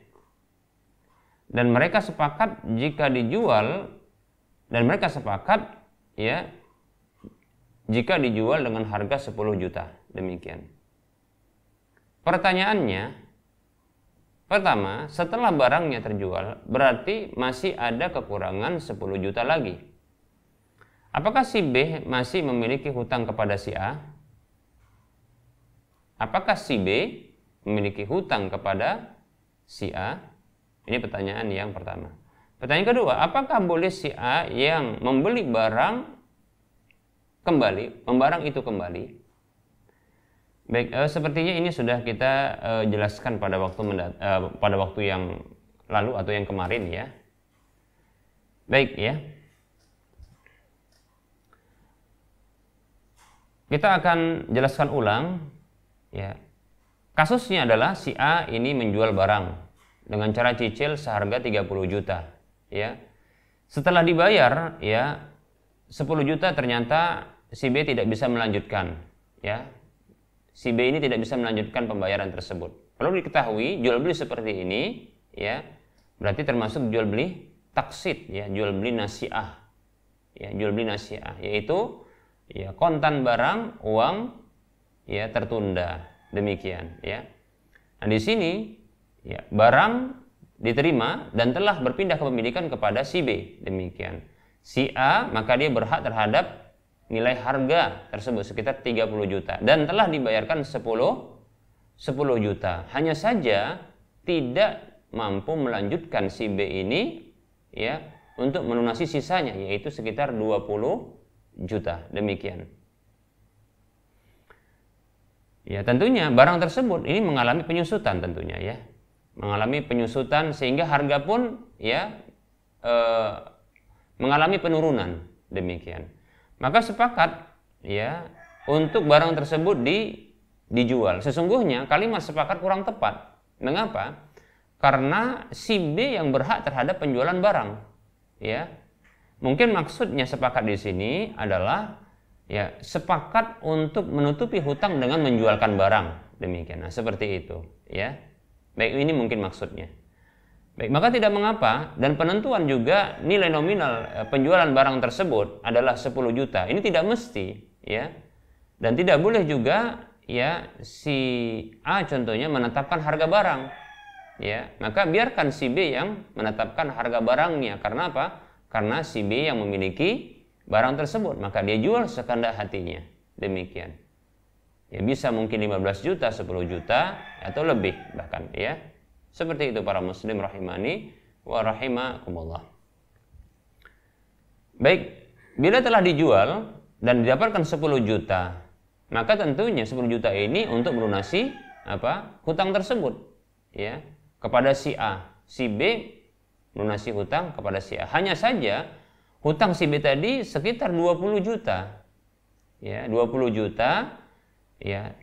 dan mereka sepakat jika dijual dan mereka sepakat ya jika dijual dengan harga 10 juta demikian pertanyaannya pertama setelah barangnya terjual berarti masih ada kekurangan 10 juta lagi apakah si B masih memiliki hutang kepada si A apakah si B Hmm. memiliki hutang kepada si A? Ini pertanyaan yang pertama. Pertanyaan kedua, apakah boleh si A yang membeli barang kembali, membarang itu kembali? Baik, e, sepertinya ini sudah kita e, jelaskan pada waktu mendat eh, pada waktu yang lalu atau yang kemarin ya. Baik ya. Kita akan jelaskan ulang ya Kasusnya adalah si A ini menjual barang dengan cara cicil seharga 30 juta, ya. Setelah dibayar, ya 10 juta ternyata si B tidak bisa melanjutkan, ya. Si B ini tidak bisa melanjutkan pembayaran tersebut. Perlu diketahui jual beli seperti ini, ya, berarti termasuk jual beli taksit, ya, jual beli nasiah, ya, jual beli nasiah, yaitu ya kontan barang uang ya tertunda Demikian, ya. Nah, di sini ya, barang diterima dan telah berpindah kepemilikan kepada si B. Demikian. Si A maka dia berhak terhadap nilai harga tersebut sekitar 30 juta dan telah dibayarkan 10 10 juta. Hanya saja tidak mampu melanjutkan si B ini ya untuk melunasi sisanya yaitu sekitar 20 juta. Demikian. Ya, tentunya barang tersebut ini mengalami penyusutan tentunya ya. Mengalami penyusutan sehingga harga pun ya e, mengalami penurunan demikian. Maka sepakat ya untuk barang tersebut di dijual. Sesungguhnya kalimat sepakat kurang tepat. Mengapa? Karena si B yang berhak terhadap penjualan barang. Ya. Mungkin maksudnya sepakat di sini adalah ya sepakat untuk menutupi hutang dengan menjualkan barang demikian nah seperti itu ya baik ini mungkin maksudnya baik maka tidak mengapa dan penentuan juga nilai nominal eh, penjualan barang tersebut adalah 10 juta ini tidak mesti ya dan tidak boleh juga ya si A contohnya menetapkan harga barang ya maka biarkan si B yang menetapkan harga barangnya karena apa karena si B yang memiliki barang tersebut, maka dia jual sekendak hatinya. Demikian. Ya bisa mungkin 15 juta, 10 juta atau lebih bahkan ya. Seperti itu para muslim rahimani wa rahimakumullah. Baik, bila telah dijual dan didapatkan 10 juta, maka tentunya 10 juta ini untuk melunasi apa? hutang tersebut ya kepada si A, si B melunasi hutang kepada si A. Hanya saja Hutang si B tadi sekitar 20 juta. Ya, 20 juta ya.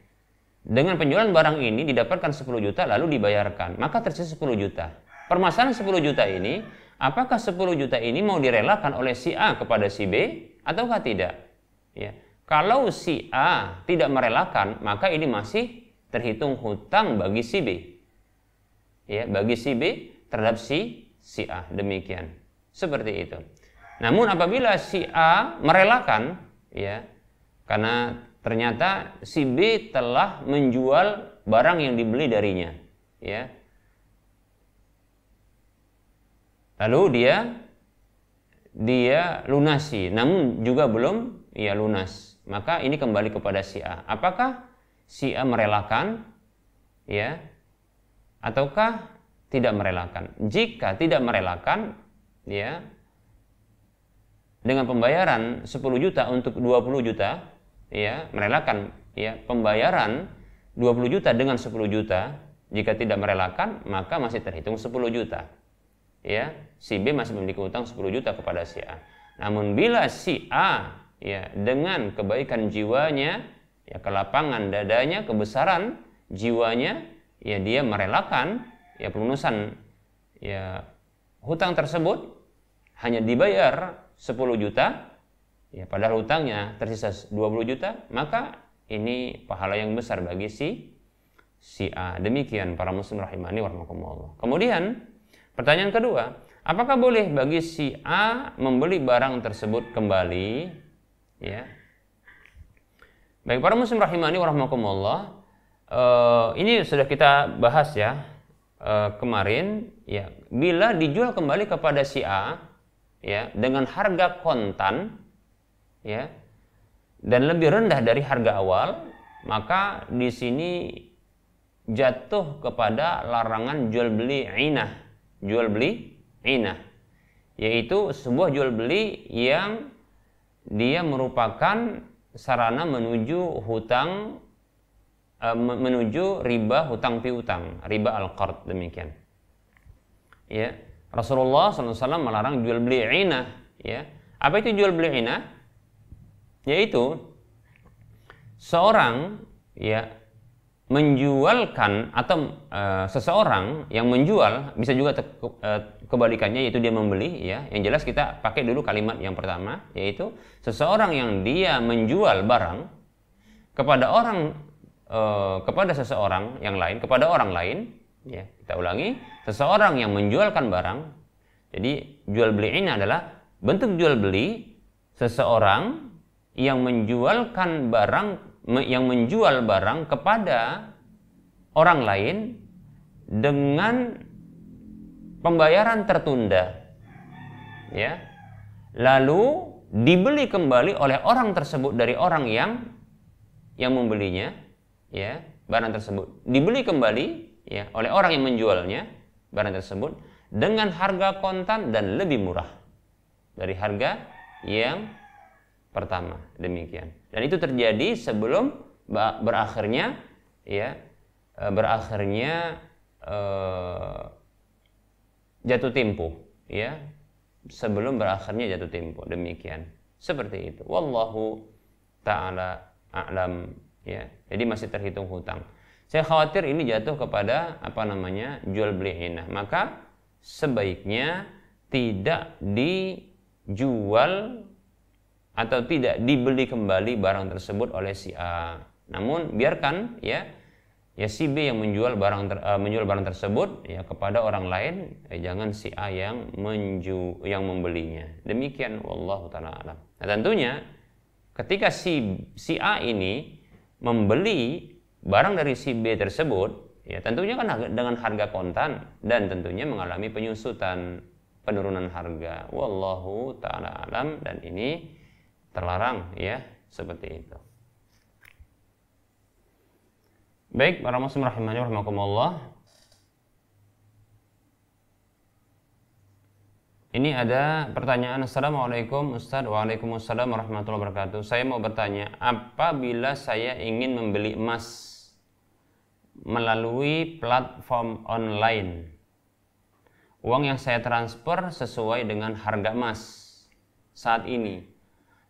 Dengan penjualan barang ini didapatkan 10 juta lalu dibayarkan, maka tersisa 10 juta. Permasalahan 10 juta ini, apakah 10 juta ini mau direlakan oleh si A kepada si B ataukah tidak? Ya. Kalau si A tidak merelakan, maka ini masih terhitung hutang bagi si B. Ya, bagi si B terhadap si si A. Demikian. Seperti itu. Namun apabila si A merelakan ya karena ternyata si B telah menjual barang yang dibeli darinya ya. Lalu dia dia lunasi namun juga belum ya lunas. Maka ini kembali kepada si A. Apakah si A merelakan ya ataukah tidak merelakan? Jika tidak merelakan ya dengan pembayaran 10 juta untuk 20 juta ya merelakan ya pembayaran 20 juta dengan 10 juta jika tidak merelakan maka masih terhitung 10 juta ya si B masih memiliki utang 10 juta kepada si A namun bila si A ya dengan kebaikan jiwanya ya kelapangan dadanya kebesaran jiwanya ya dia merelakan ya pelunasan ya hutang tersebut hanya dibayar 10 juta, ya padahal hutangnya tersisa 20 juta, maka ini pahala yang besar bagi si si A. Demikian para muslim rahimani warahmatullah. Kemudian pertanyaan kedua, apakah boleh bagi si A membeli barang tersebut kembali? Ya. Baik para muslim rahimani warahmatullah. Uh, ini sudah kita bahas ya uh, kemarin ya bila dijual kembali kepada si A ya dengan harga kontan ya dan lebih rendah dari harga awal maka di sini jatuh kepada larangan jual beli inah jual beli inah yaitu sebuah jual beli yang dia merupakan sarana menuju hutang eh, menuju riba hutang piutang riba al qard demikian ya Rasulullah SAW melarang jual beli ina. Ya. Apa itu jual beli ina? Yaitu seorang ya menjualkan atau e, seseorang yang menjual bisa juga te, e, kebalikannya yaitu dia membeli ya yang jelas kita pakai dulu kalimat yang pertama yaitu seseorang yang dia menjual barang kepada orang e, kepada seseorang yang lain kepada orang lain Ya, kita ulangi, seseorang yang menjualkan barang, jadi jual beli ini adalah bentuk jual beli seseorang yang menjualkan barang yang menjual barang kepada orang lain dengan pembayaran tertunda. Ya. Lalu dibeli kembali oleh orang tersebut dari orang yang yang membelinya, ya, barang tersebut. Dibeli kembali ya oleh orang yang menjualnya barang tersebut dengan harga kontan dan lebih murah dari harga yang pertama demikian dan itu terjadi sebelum berakhirnya ya e, berakhirnya uh, jatuh tempo ya sebelum berakhirnya jatuh tempo demikian seperti itu wallahu taala alam ya jadi masih terhitung hutang saya khawatir ini jatuh kepada apa namanya jual beli inah. Maka sebaiknya tidak dijual atau tidak dibeli kembali barang tersebut oleh si A. Namun biarkan ya ya si B yang menjual barang ter, uh, menjual barang tersebut ya kepada orang lain eh, jangan si A yang menju yang membelinya demikian Allah taala alam nah tentunya ketika si si A ini membeli barang dari si B tersebut ya tentunya kan dengan harga kontan dan tentunya mengalami penyusutan penurunan harga wallahu taala alam dan ini terlarang ya seperti itu baik para muslim rahimani rahimakumullah Ini ada pertanyaan Assalamualaikum Ustaz Waalaikumsalam warahmatullahi wabarakatuh Saya mau bertanya Apabila saya ingin membeli emas melalui platform online. Uang yang saya transfer sesuai dengan harga emas saat ini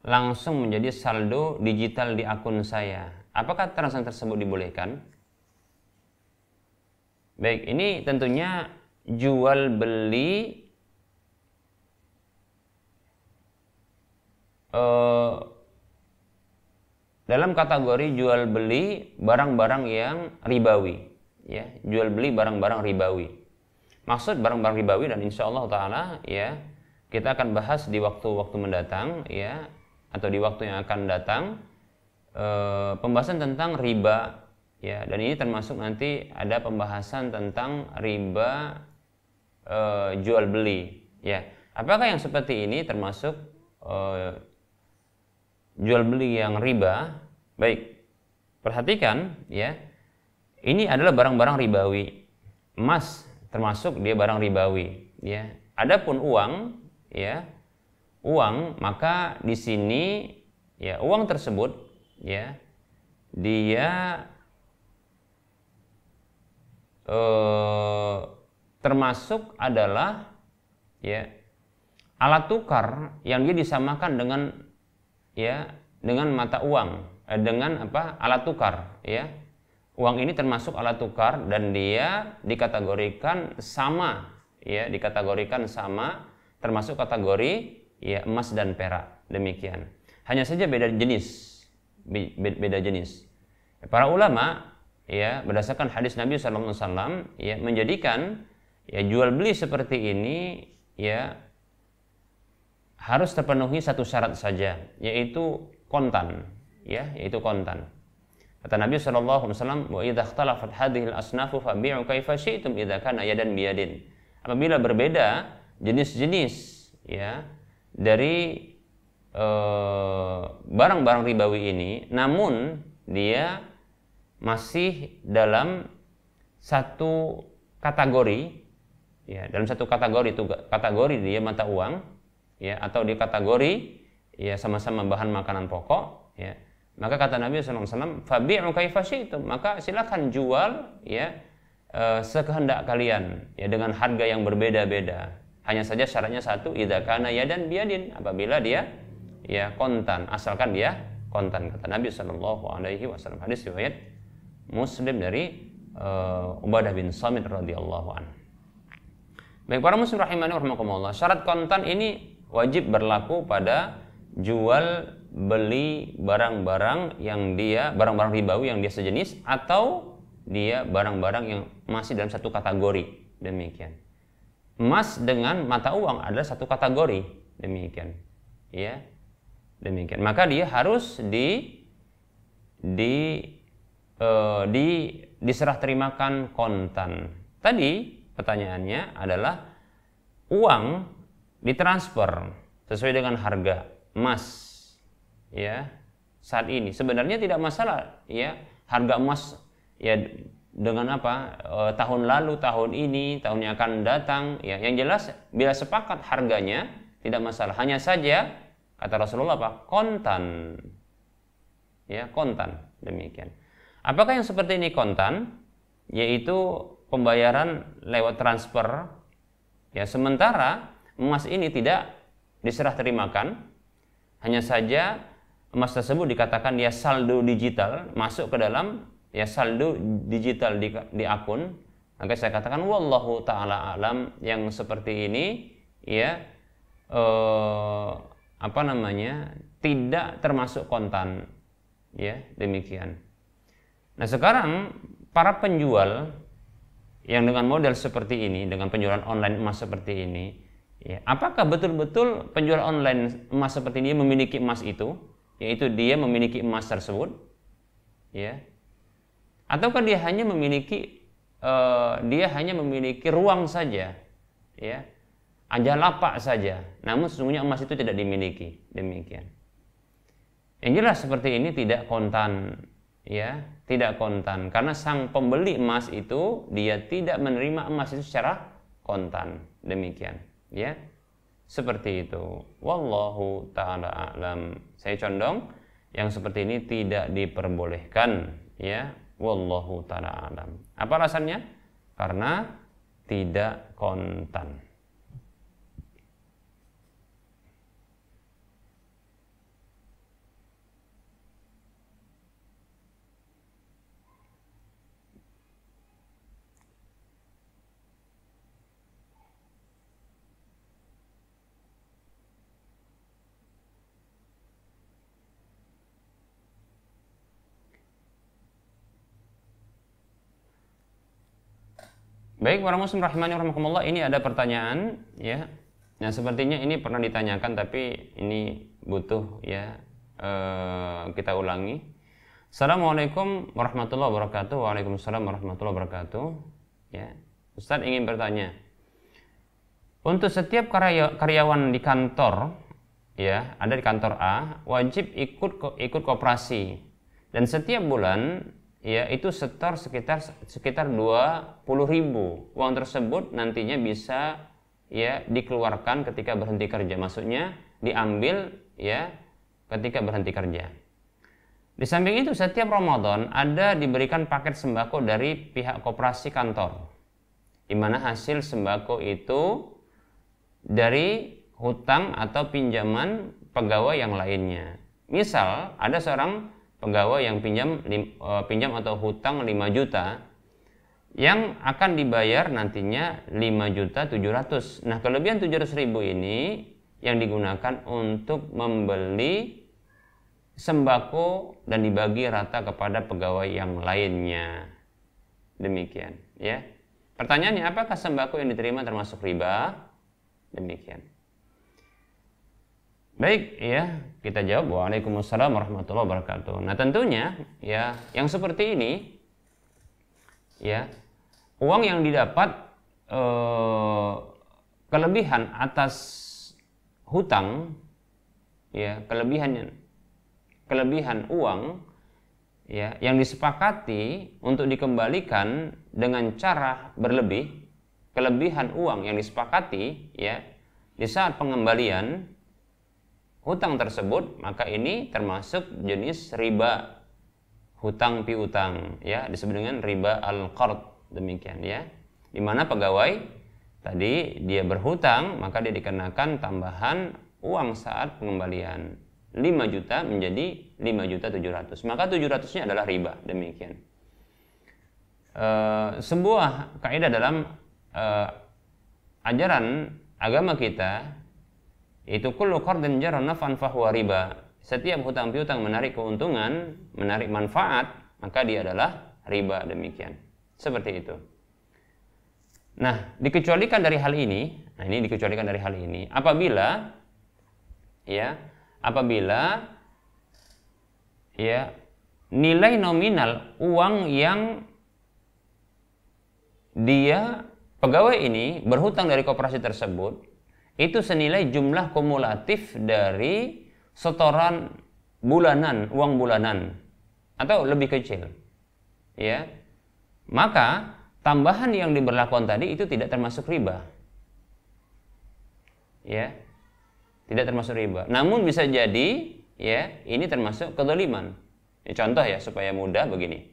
langsung menjadi saldo digital di akun saya. Apakah transaksi tersebut dibolehkan? Baik, ini tentunya jual beli uh, dalam kategori jual beli barang-barang yang ribawi ya jual beli barang-barang ribawi maksud barang-barang ribawi dan insya Allah taala ya kita akan bahas di waktu-waktu mendatang ya atau di waktu yang akan datang e, pembahasan tentang riba ya dan ini termasuk nanti ada pembahasan tentang riba e, jual beli ya apakah yang seperti ini termasuk e, jual beli yang hmm. riba, baik. Perhatikan ya. Ini adalah barang-barang ribawi. Emas termasuk dia barang ribawi, ya. Adapun uang, ya. Uang, maka di sini ya uang tersebut ya dia eh, termasuk adalah ya alat tukar yang dia disamakan dengan ya dengan mata uang eh, dengan apa alat tukar ya uang ini termasuk alat tukar dan dia dikategorikan sama ya dikategorikan sama termasuk kategori ya emas dan perak demikian hanya saja beda jenis beda jenis para ulama ya berdasarkan hadis Nabi SAW ya menjadikan ya jual beli seperti ini ya harus terpenuhi satu syarat saja, yaitu kontan, ya, yaitu kontan. Kata Nabi saw bahwa wasallam, "Wa idza ikhtalafat asnafu fabi'u kaifa syi'tum idza kana biyadin." Apabila berbeda jenis-jenis ya dari eh, barang-barang eh, ribawi ini, namun dia masih dalam satu kategori ya, dalam satu kategori itu kategori dia mata uang ya atau di kategori ya sama-sama bahan makanan pokok ya maka kata Nabi SAW fabi Wasallam itu maka silakan jual ya eh, sekehendak kalian ya dengan harga yang berbeda-beda hanya saja syaratnya satu idza ya dan biadin apabila dia ya kontan asalkan dia kontan kata Nabi Shallallahu alaihi wasallam hadis riwayat Muslim dari uh, Ubadah bin Samit radhiyallahu an. Baik para muslim rahimani rahimakumullah. Syarat kontan ini wajib berlaku pada jual beli barang-barang yang dia barang-barang ribawi yang dia sejenis atau dia barang-barang yang masih dalam satu kategori demikian emas dengan mata uang adalah satu kategori demikian ya demikian maka dia harus di di e, di diserah terimakan kontan tadi pertanyaannya adalah uang ditransfer sesuai dengan harga emas ya saat ini sebenarnya tidak masalah ya harga emas ya dengan apa e, tahun lalu tahun ini tahun yang akan datang ya yang jelas bila sepakat harganya tidak masalah hanya saja kata Rasulullah apa kontan ya kontan demikian apakah yang seperti ini kontan yaitu pembayaran lewat transfer ya sementara emas ini tidak diserah terimakan, hanya saja emas tersebut dikatakan ya saldo digital masuk ke dalam ya saldo digital di, di akun. Maka saya katakan wallahu taala alam yang seperti ini ya eh, apa namanya? tidak termasuk kontan. Ya, demikian. Nah, sekarang para penjual yang dengan model seperti ini, dengan penjualan online emas seperti ini, Ya, apakah betul-betul penjual online emas seperti dia memiliki emas itu, yaitu dia memiliki emas tersebut, ya? Ataukah dia hanya memiliki uh, dia hanya memiliki ruang saja, ya? Aja lapak saja. Namun sesungguhnya emas itu tidak dimiliki. Demikian. Yang jelas seperti ini tidak kontan, ya, tidak kontan karena sang pembeli emas itu dia tidak menerima emas itu secara kontan. Demikian ya seperti itu wallahu taala alam saya condong yang seperti ini tidak diperbolehkan ya wallahu taala alam apa alasannya karena tidak kontan Baik para muslim rahimani rahimakumullah, ini ada pertanyaan ya. Nah, sepertinya ini pernah ditanyakan tapi ini butuh ya eh, kita ulangi. Assalamualaikum warahmatullahi wabarakatuh. Waalaikumsalam warahmatullahi wabarakatuh. Ya. Ustadz ingin bertanya. Untuk setiap karya, karyawan di kantor ya, ada di kantor A, wajib ikut ikut koperasi. Dan setiap bulan ya itu setor sekitar sekitar 20 ribu uang tersebut nantinya bisa ya dikeluarkan ketika berhenti kerja maksudnya diambil ya ketika berhenti kerja di samping itu setiap Ramadan ada diberikan paket sembako dari pihak koperasi kantor di mana hasil sembako itu dari hutang atau pinjaman pegawai yang lainnya misal ada seorang pegawai yang pinjam e, pinjam atau hutang 5 juta yang akan dibayar nantinya 5 juta 700. Nah, kelebihan ratus ribu ini yang digunakan untuk membeli sembako dan dibagi rata kepada pegawai yang lainnya. Demikian, ya. Pertanyaannya apakah sembako yang diterima termasuk riba? Demikian. Baik, ya, kita jawab Waalaikumsalam warahmatullahi wabarakatuh. Nah, tentunya ya, yang seperti ini ya, uang yang didapat eh, kelebihan atas hutang ya, kelebihan kelebihan uang ya, yang disepakati untuk dikembalikan dengan cara berlebih, kelebihan uang yang disepakati ya di saat pengembalian hutang tersebut, maka ini termasuk jenis riba hutang piutang ya disebut dengan riba al-qard demikian ya. Di mana pegawai tadi dia berhutang, maka dia dikenakan tambahan uang saat pengembalian 5 juta menjadi 5 juta 700. Maka 700-nya adalah riba demikian. E, sebuah kaidah dalam e, ajaran agama kita itu kullu qardin jara nafan fahuwa riba. Setiap hutang piutang menarik keuntungan, menarik manfaat, maka dia adalah riba demikian. Seperti itu. Nah, dikecualikan dari hal ini, nah ini dikecualikan dari hal ini apabila ya, apabila ya nilai nominal uang yang dia pegawai ini berhutang dari koperasi tersebut itu senilai jumlah kumulatif dari setoran bulanan, uang bulanan atau lebih kecil. Ya. Maka tambahan yang diberlakukan tadi itu tidak termasuk riba. Ya. Tidak termasuk riba. Namun bisa jadi ya, ini termasuk kedoliman. Ya, contoh ya supaya mudah begini.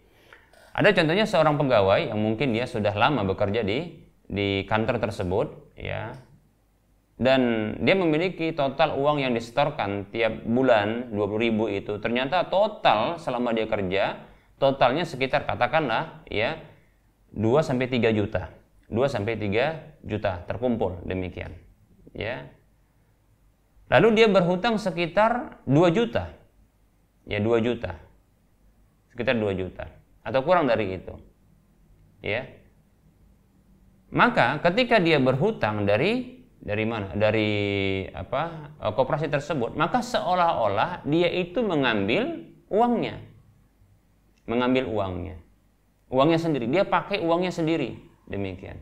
Ada contohnya seorang pegawai yang mungkin dia sudah lama bekerja di di kantor tersebut, ya dan dia memiliki total uang yang disetorkan tiap bulan 20.000 itu ternyata total selama dia kerja totalnya sekitar katakanlah ya 2 sampai 3 juta 2 sampai 3 juta terkumpul demikian ya lalu dia berhutang sekitar 2 juta ya 2 juta sekitar 2 juta atau kurang dari itu ya maka ketika dia berhutang dari dari mana? Dari apa? Eh, koperasi tersebut. Maka seolah-olah dia itu mengambil uangnya. Mengambil uangnya. Uangnya sendiri. Dia pakai uangnya sendiri. Demikian.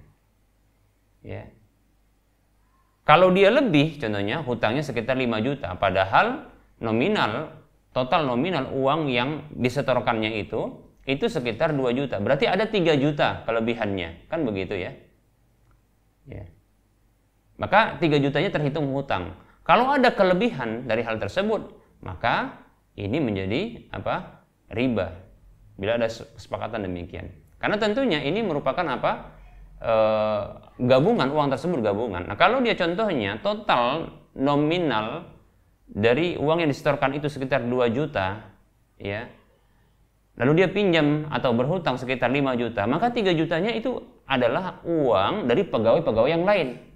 Ya. Kalau dia lebih, contohnya hutangnya sekitar 5 juta, padahal nominal total nominal uang yang disetorkannya itu itu sekitar 2 juta. Berarti ada 3 juta kelebihannya. Kan begitu ya. Ya. Yeah. Maka 3 jutanya terhitung hutang. Kalau ada kelebihan dari hal tersebut, maka ini menjadi apa? riba. Bila ada kesepakatan demikian. Karena tentunya ini merupakan apa? E, gabungan uang tersebut gabungan. Nah, kalau dia contohnya total nominal dari uang yang disetorkan itu sekitar 2 juta, ya. Lalu dia pinjam atau berhutang sekitar 5 juta, maka 3 jutanya itu adalah uang dari pegawai-pegawai yang lain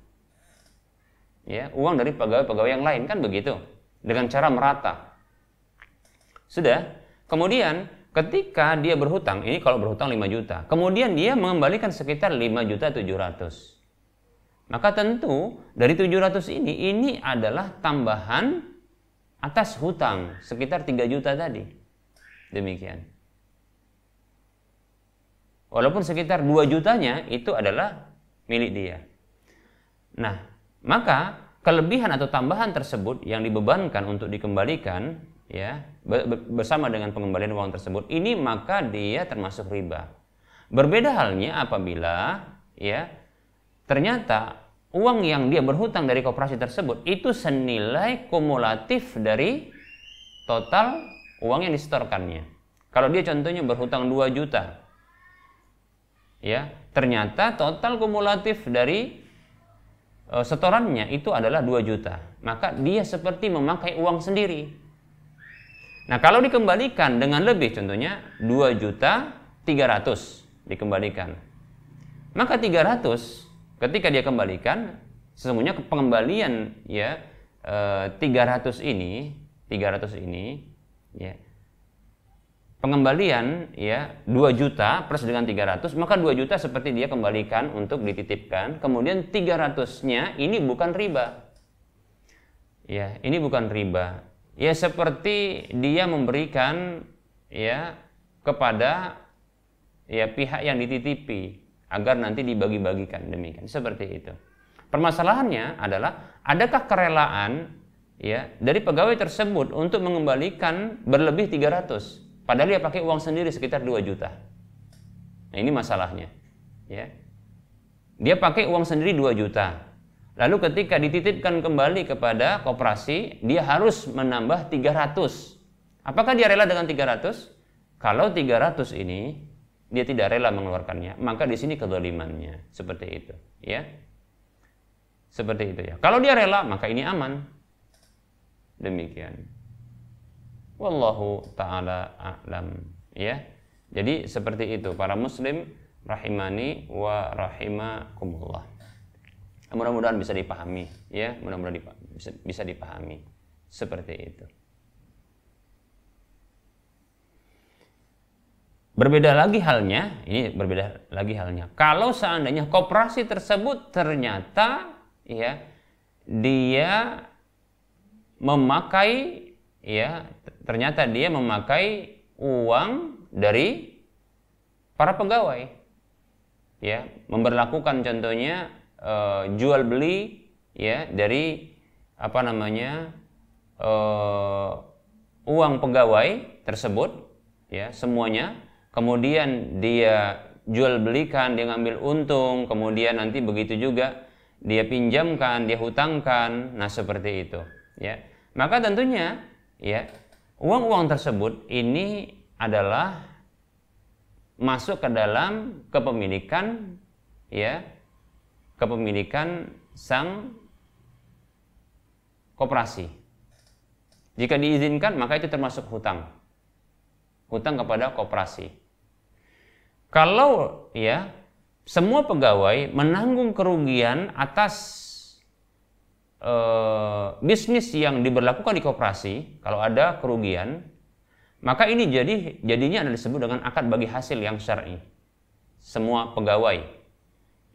ya uang dari pegawai-pegawai yang lain kan begitu dengan cara merata sudah kemudian ketika dia berhutang ini kalau berhutang 5 juta kemudian dia mengembalikan sekitar 5 juta 700 maka tentu dari 700 ini ini adalah tambahan atas hutang sekitar 3 juta tadi demikian walaupun sekitar 2 jutanya itu adalah milik dia nah maka kelebihan atau tambahan tersebut yang dibebankan untuk dikembalikan ya bersama dengan pengembalian uang tersebut ini maka dia termasuk riba. Berbeda halnya apabila ya ternyata uang yang dia berhutang dari koperasi tersebut itu senilai kumulatif dari total uang yang disetorkannya. Kalau dia contohnya berhutang 2 juta. Ya, ternyata total kumulatif dari Eh, setorannya itu adalah 2 juta. Maka dia seperti memakai uang sendiri. Nah, kalau dikembalikan dengan lebih contohnya 2 juta 300 dikembalikan. Maka 300 ketika dia kembalikan sesungguhnya pengembalian ya 300 eh, ini 300 ini ya pengembalian ya 2 juta plus dengan 300 maka 2 juta seperti dia kembalikan untuk dititipkan kemudian 300-nya ini bukan riba ya ini bukan riba ya seperti dia memberikan ya kepada ya pihak yang dititipi agar nanti dibagi-bagikan demikian seperti itu permasalahannya adalah adakah kerelaan ya dari pegawai tersebut untuk mengembalikan berlebih 300 Padahal dia pakai uang sendiri sekitar 2 juta. Nah, ini masalahnya. Ya. Dia pakai uang sendiri 2 juta. Lalu ketika dititipkan kembali kepada koperasi, dia harus menambah 300. Apakah dia rela dengan 300? Kalau 300 ini dia tidak rela mengeluarkannya, maka di sini kedolimannya seperti itu, ya. Seperti itu ya. Kalau dia rela, maka ini aman. Demikian. Wallahu taala a'lam. Ya. Jadi seperti itu para muslim rahimani wa rahimakumullah. Mudah-mudahan bisa dipahami ya, mudah-mudahan dipa bisa, bisa dipahami. Seperti itu. Berbeda lagi halnya, ini berbeda lagi halnya. Kalau seandainya koperasi tersebut ternyata ya dia memakai ya ternyata dia memakai uang dari para pegawai. Ya, memberlakukan contohnya e, jual beli ya dari apa namanya e, uang pegawai tersebut ya semuanya kemudian dia jual belikan dia ngambil untung kemudian nanti begitu juga dia pinjamkan dia hutangkan nah seperti itu ya maka tentunya ya Uang-uang tersebut ini adalah masuk ke dalam kepemilikan ya kepemilikan sang koperasi. Jika diizinkan maka itu termasuk hutang. Hutang kepada koperasi. Kalau ya semua pegawai menanggung kerugian atas e, bisnis yang diberlakukan di koperasi kalau ada kerugian maka ini jadi jadinya ada disebut dengan akad bagi hasil yang syar'i semua pegawai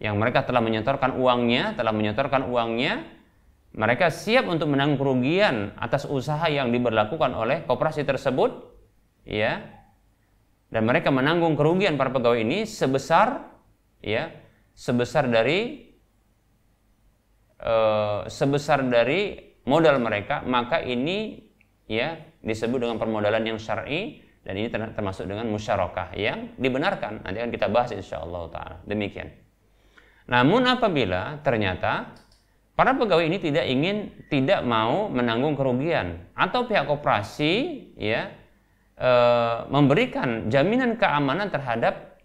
yang mereka telah menyetorkan uangnya telah menyetorkan uangnya mereka siap untuk menanggung kerugian atas usaha yang diberlakukan oleh koperasi tersebut ya dan mereka menanggung kerugian para pegawai ini sebesar ya sebesar dari e, sebesar dari modal mereka, maka ini ya disebut dengan permodalan yang syar'i dan ini termasuk dengan musyarakah yang dibenarkan. Nanti akan kita bahas insya Allah taala. Demikian. Namun apabila ternyata para pegawai ini tidak ingin tidak mau menanggung kerugian atau pihak koperasi ya e, memberikan jaminan keamanan terhadap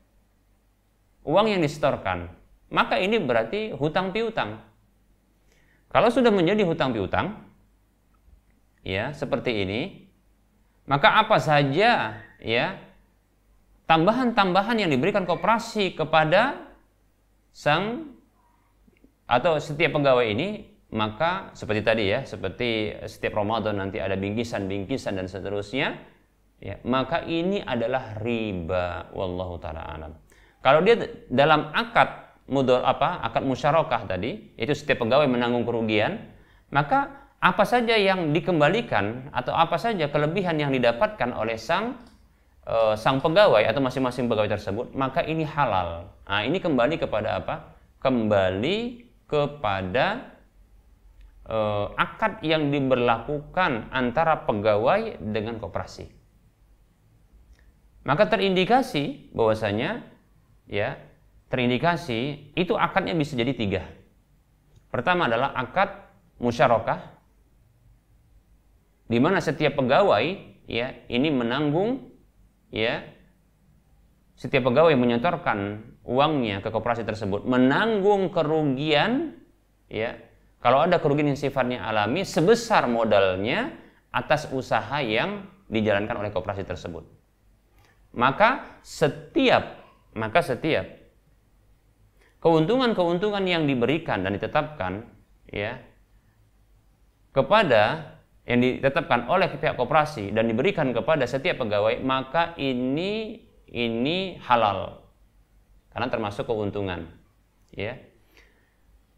uang yang disetorkan, maka ini berarti hutang piutang. Kalau sudah menjadi hutang piutang, ya seperti ini, maka apa saja ya tambahan-tambahan yang diberikan koperasi kepada sang atau setiap pegawai ini maka seperti tadi ya seperti setiap Ramadan nanti ada bingkisan-bingkisan dan seterusnya ya maka ini adalah riba wallahu taala alam kalau dia dalam akad mudor apa akad musyarakah tadi itu setiap pegawai menanggung kerugian maka apa saja yang dikembalikan atau apa saja kelebihan yang didapatkan oleh sang e, sang pegawai atau masing-masing pegawai tersebut maka ini halal nah, ini kembali kepada apa kembali kepada e, akad yang diberlakukan antara pegawai dengan koperasi maka terindikasi bahwasanya ya terindikasi, itu akadnya bisa jadi tiga. Pertama adalah akad musyarakah, di mana setiap pegawai ya ini menanggung ya setiap pegawai menyetorkan uangnya ke koperasi tersebut menanggung kerugian ya kalau ada kerugian yang sifatnya alami sebesar modalnya atas usaha yang dijalankan oleh koperasi tersebut maka setiap maka setiap keuntungan-keuntungan yang diberikan dan ditetapkan ya kepada yang ditetapkan oleh pihak koperasi dan diberikan kepada setiap pegawai maka ini ini halal karena termasuk keuntungan ya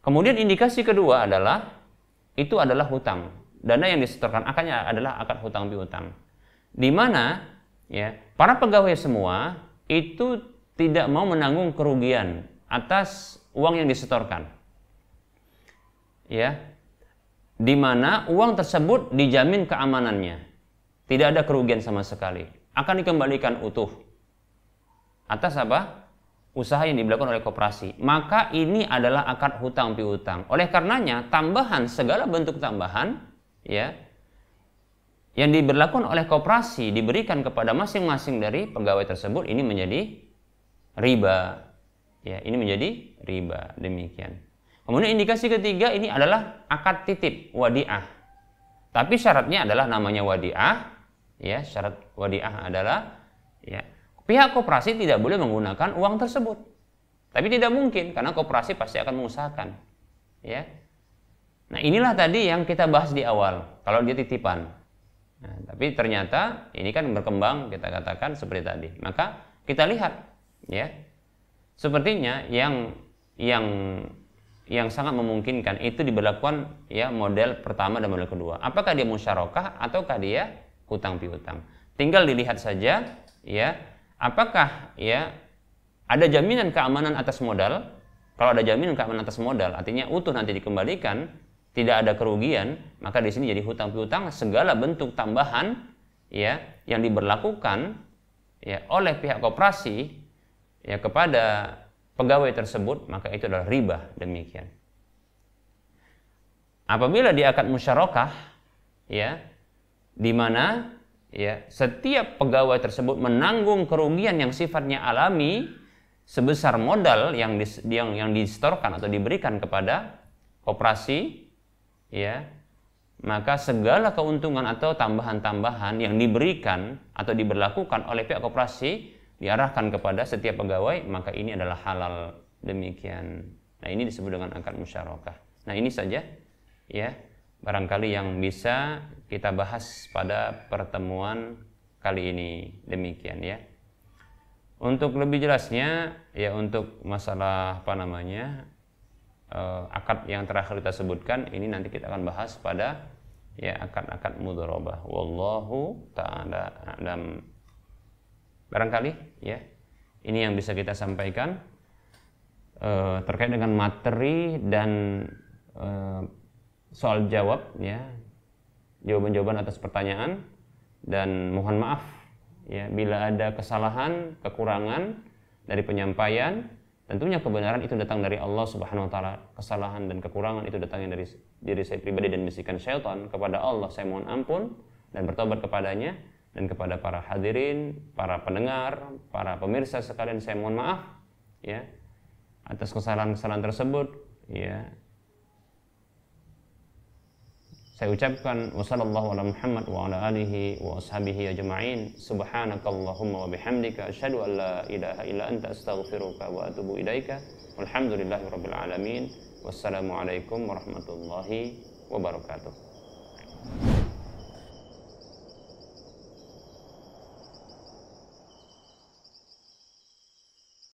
kemudian indikasi kedua adalah itu adalah hutang dana yang disetorkan akarnya adalah akad hutang piutang di mana ya para pegawai semua itu tidak mau menanggung kerugian atas uang yang disetorkan. Ya. Di mana uang tersebut dijamin keamanannya. Tidak ada kerugian sama sekali. Akan dikembalikan utuh. Atas apa? Usaha yang dilakukan oleh koperasi. Maka ini adalah akad hutang piutang. Oleh karenanya, tambahan segala bentuk tambahan ya yang diberlakukan oleh koperasi diberikan kepada masing-masing dari pegawai tersebut ini menjadi riba ya ini menjadi riba demikian kemudian indikasi ketiga ini adalah akad titip wadiah tapi syaratnya adalah namanya wadiah ya syarat wadiah adalah ya pihak koperasi tidak boleh menggunakan uang tersebut tapi tidak mungkin karena koperasi pasti akan mengusahakan ya nah inilah tadi yang kita bahas di awal kalau dia titipan Nah, tapi ternyata ini kan berkembang kita katakan seperti tadi. Maka kita lihat ya sepertinya yang yang yang sangat memungkinkan itu diberlakukan ya model pertama dan model kedua. Apakah dia musyarakah ataukah dia hutang piutang? Tinggal dilihat saja ya apakah ya ada jaminan keamanan atas modal? Kalau ada jaminan keamanan atas modal, artinya utuh nanti dikembalikan, tidak ada kerugian, maka di sini jadi hutang piutang segala bentuk tambahan ya yang diberlakukan ya oleh pihak koperasi ya kepada pegawai tersebut maka itu adalah riba demikian. Apabila dia akan musyarakah ya di mana ya setiap pegawai tersebut menanggung kerugian yang sifatnya alami sebesar modal yang dis yang yang disetorkan atau diberikan kepada koperasi ya maka segala keuntungan atau tambahan-tambahan yang diberikan atau diberlakukan oleh pihak koperasi diarahkan kepada setiap pegawai maka ini adalah halal demikian nah ini disebut dengan akad musyarakah nah ini saja ya barangkali yang bisa kita bahas pada pertemuan kali ini demikian ya untuk lebih jelasnya ya untuk masalah apa namanya eh, akad yang terakhir kita sebutkan ini nanti kita akan bahas pada ya akad-akad mudharabah wallahu taala Barangkali ya. Ini yang bisa kita sampaikan eh, terkait dengan materi dan eh, soal jawab ya. Jawaban-jawaban atas pertanyaan dan mohon maaf ya bila ada kesalahan, kekurangan dari penyampaian tentunya kebenaran itu datang dari Allah Subhanahu wa taala. Kesalahan dan kekurangan itu datangnya dari diri saya pribadi dan bisikan syaitan kepada Allah saya mohon ampun dan bertobat kepadanya dan kepada para hadirin, para pendengar, para pemirsa sekalian saya mohon maaf ya atas kesalahan-kesalahan tersebut ya. Saya ucapkan wasallallahu ala Muhammad wa ala alihi wa ashabihi ajma'in. Subhanakallahumma wa bihamdika asyhadu an la ilaha illa anta astaghfiruka wa atubu ilaika. Walhamdulillahirabbil alamin. Wassalamualaikum warahmatullahi wabarakatuh.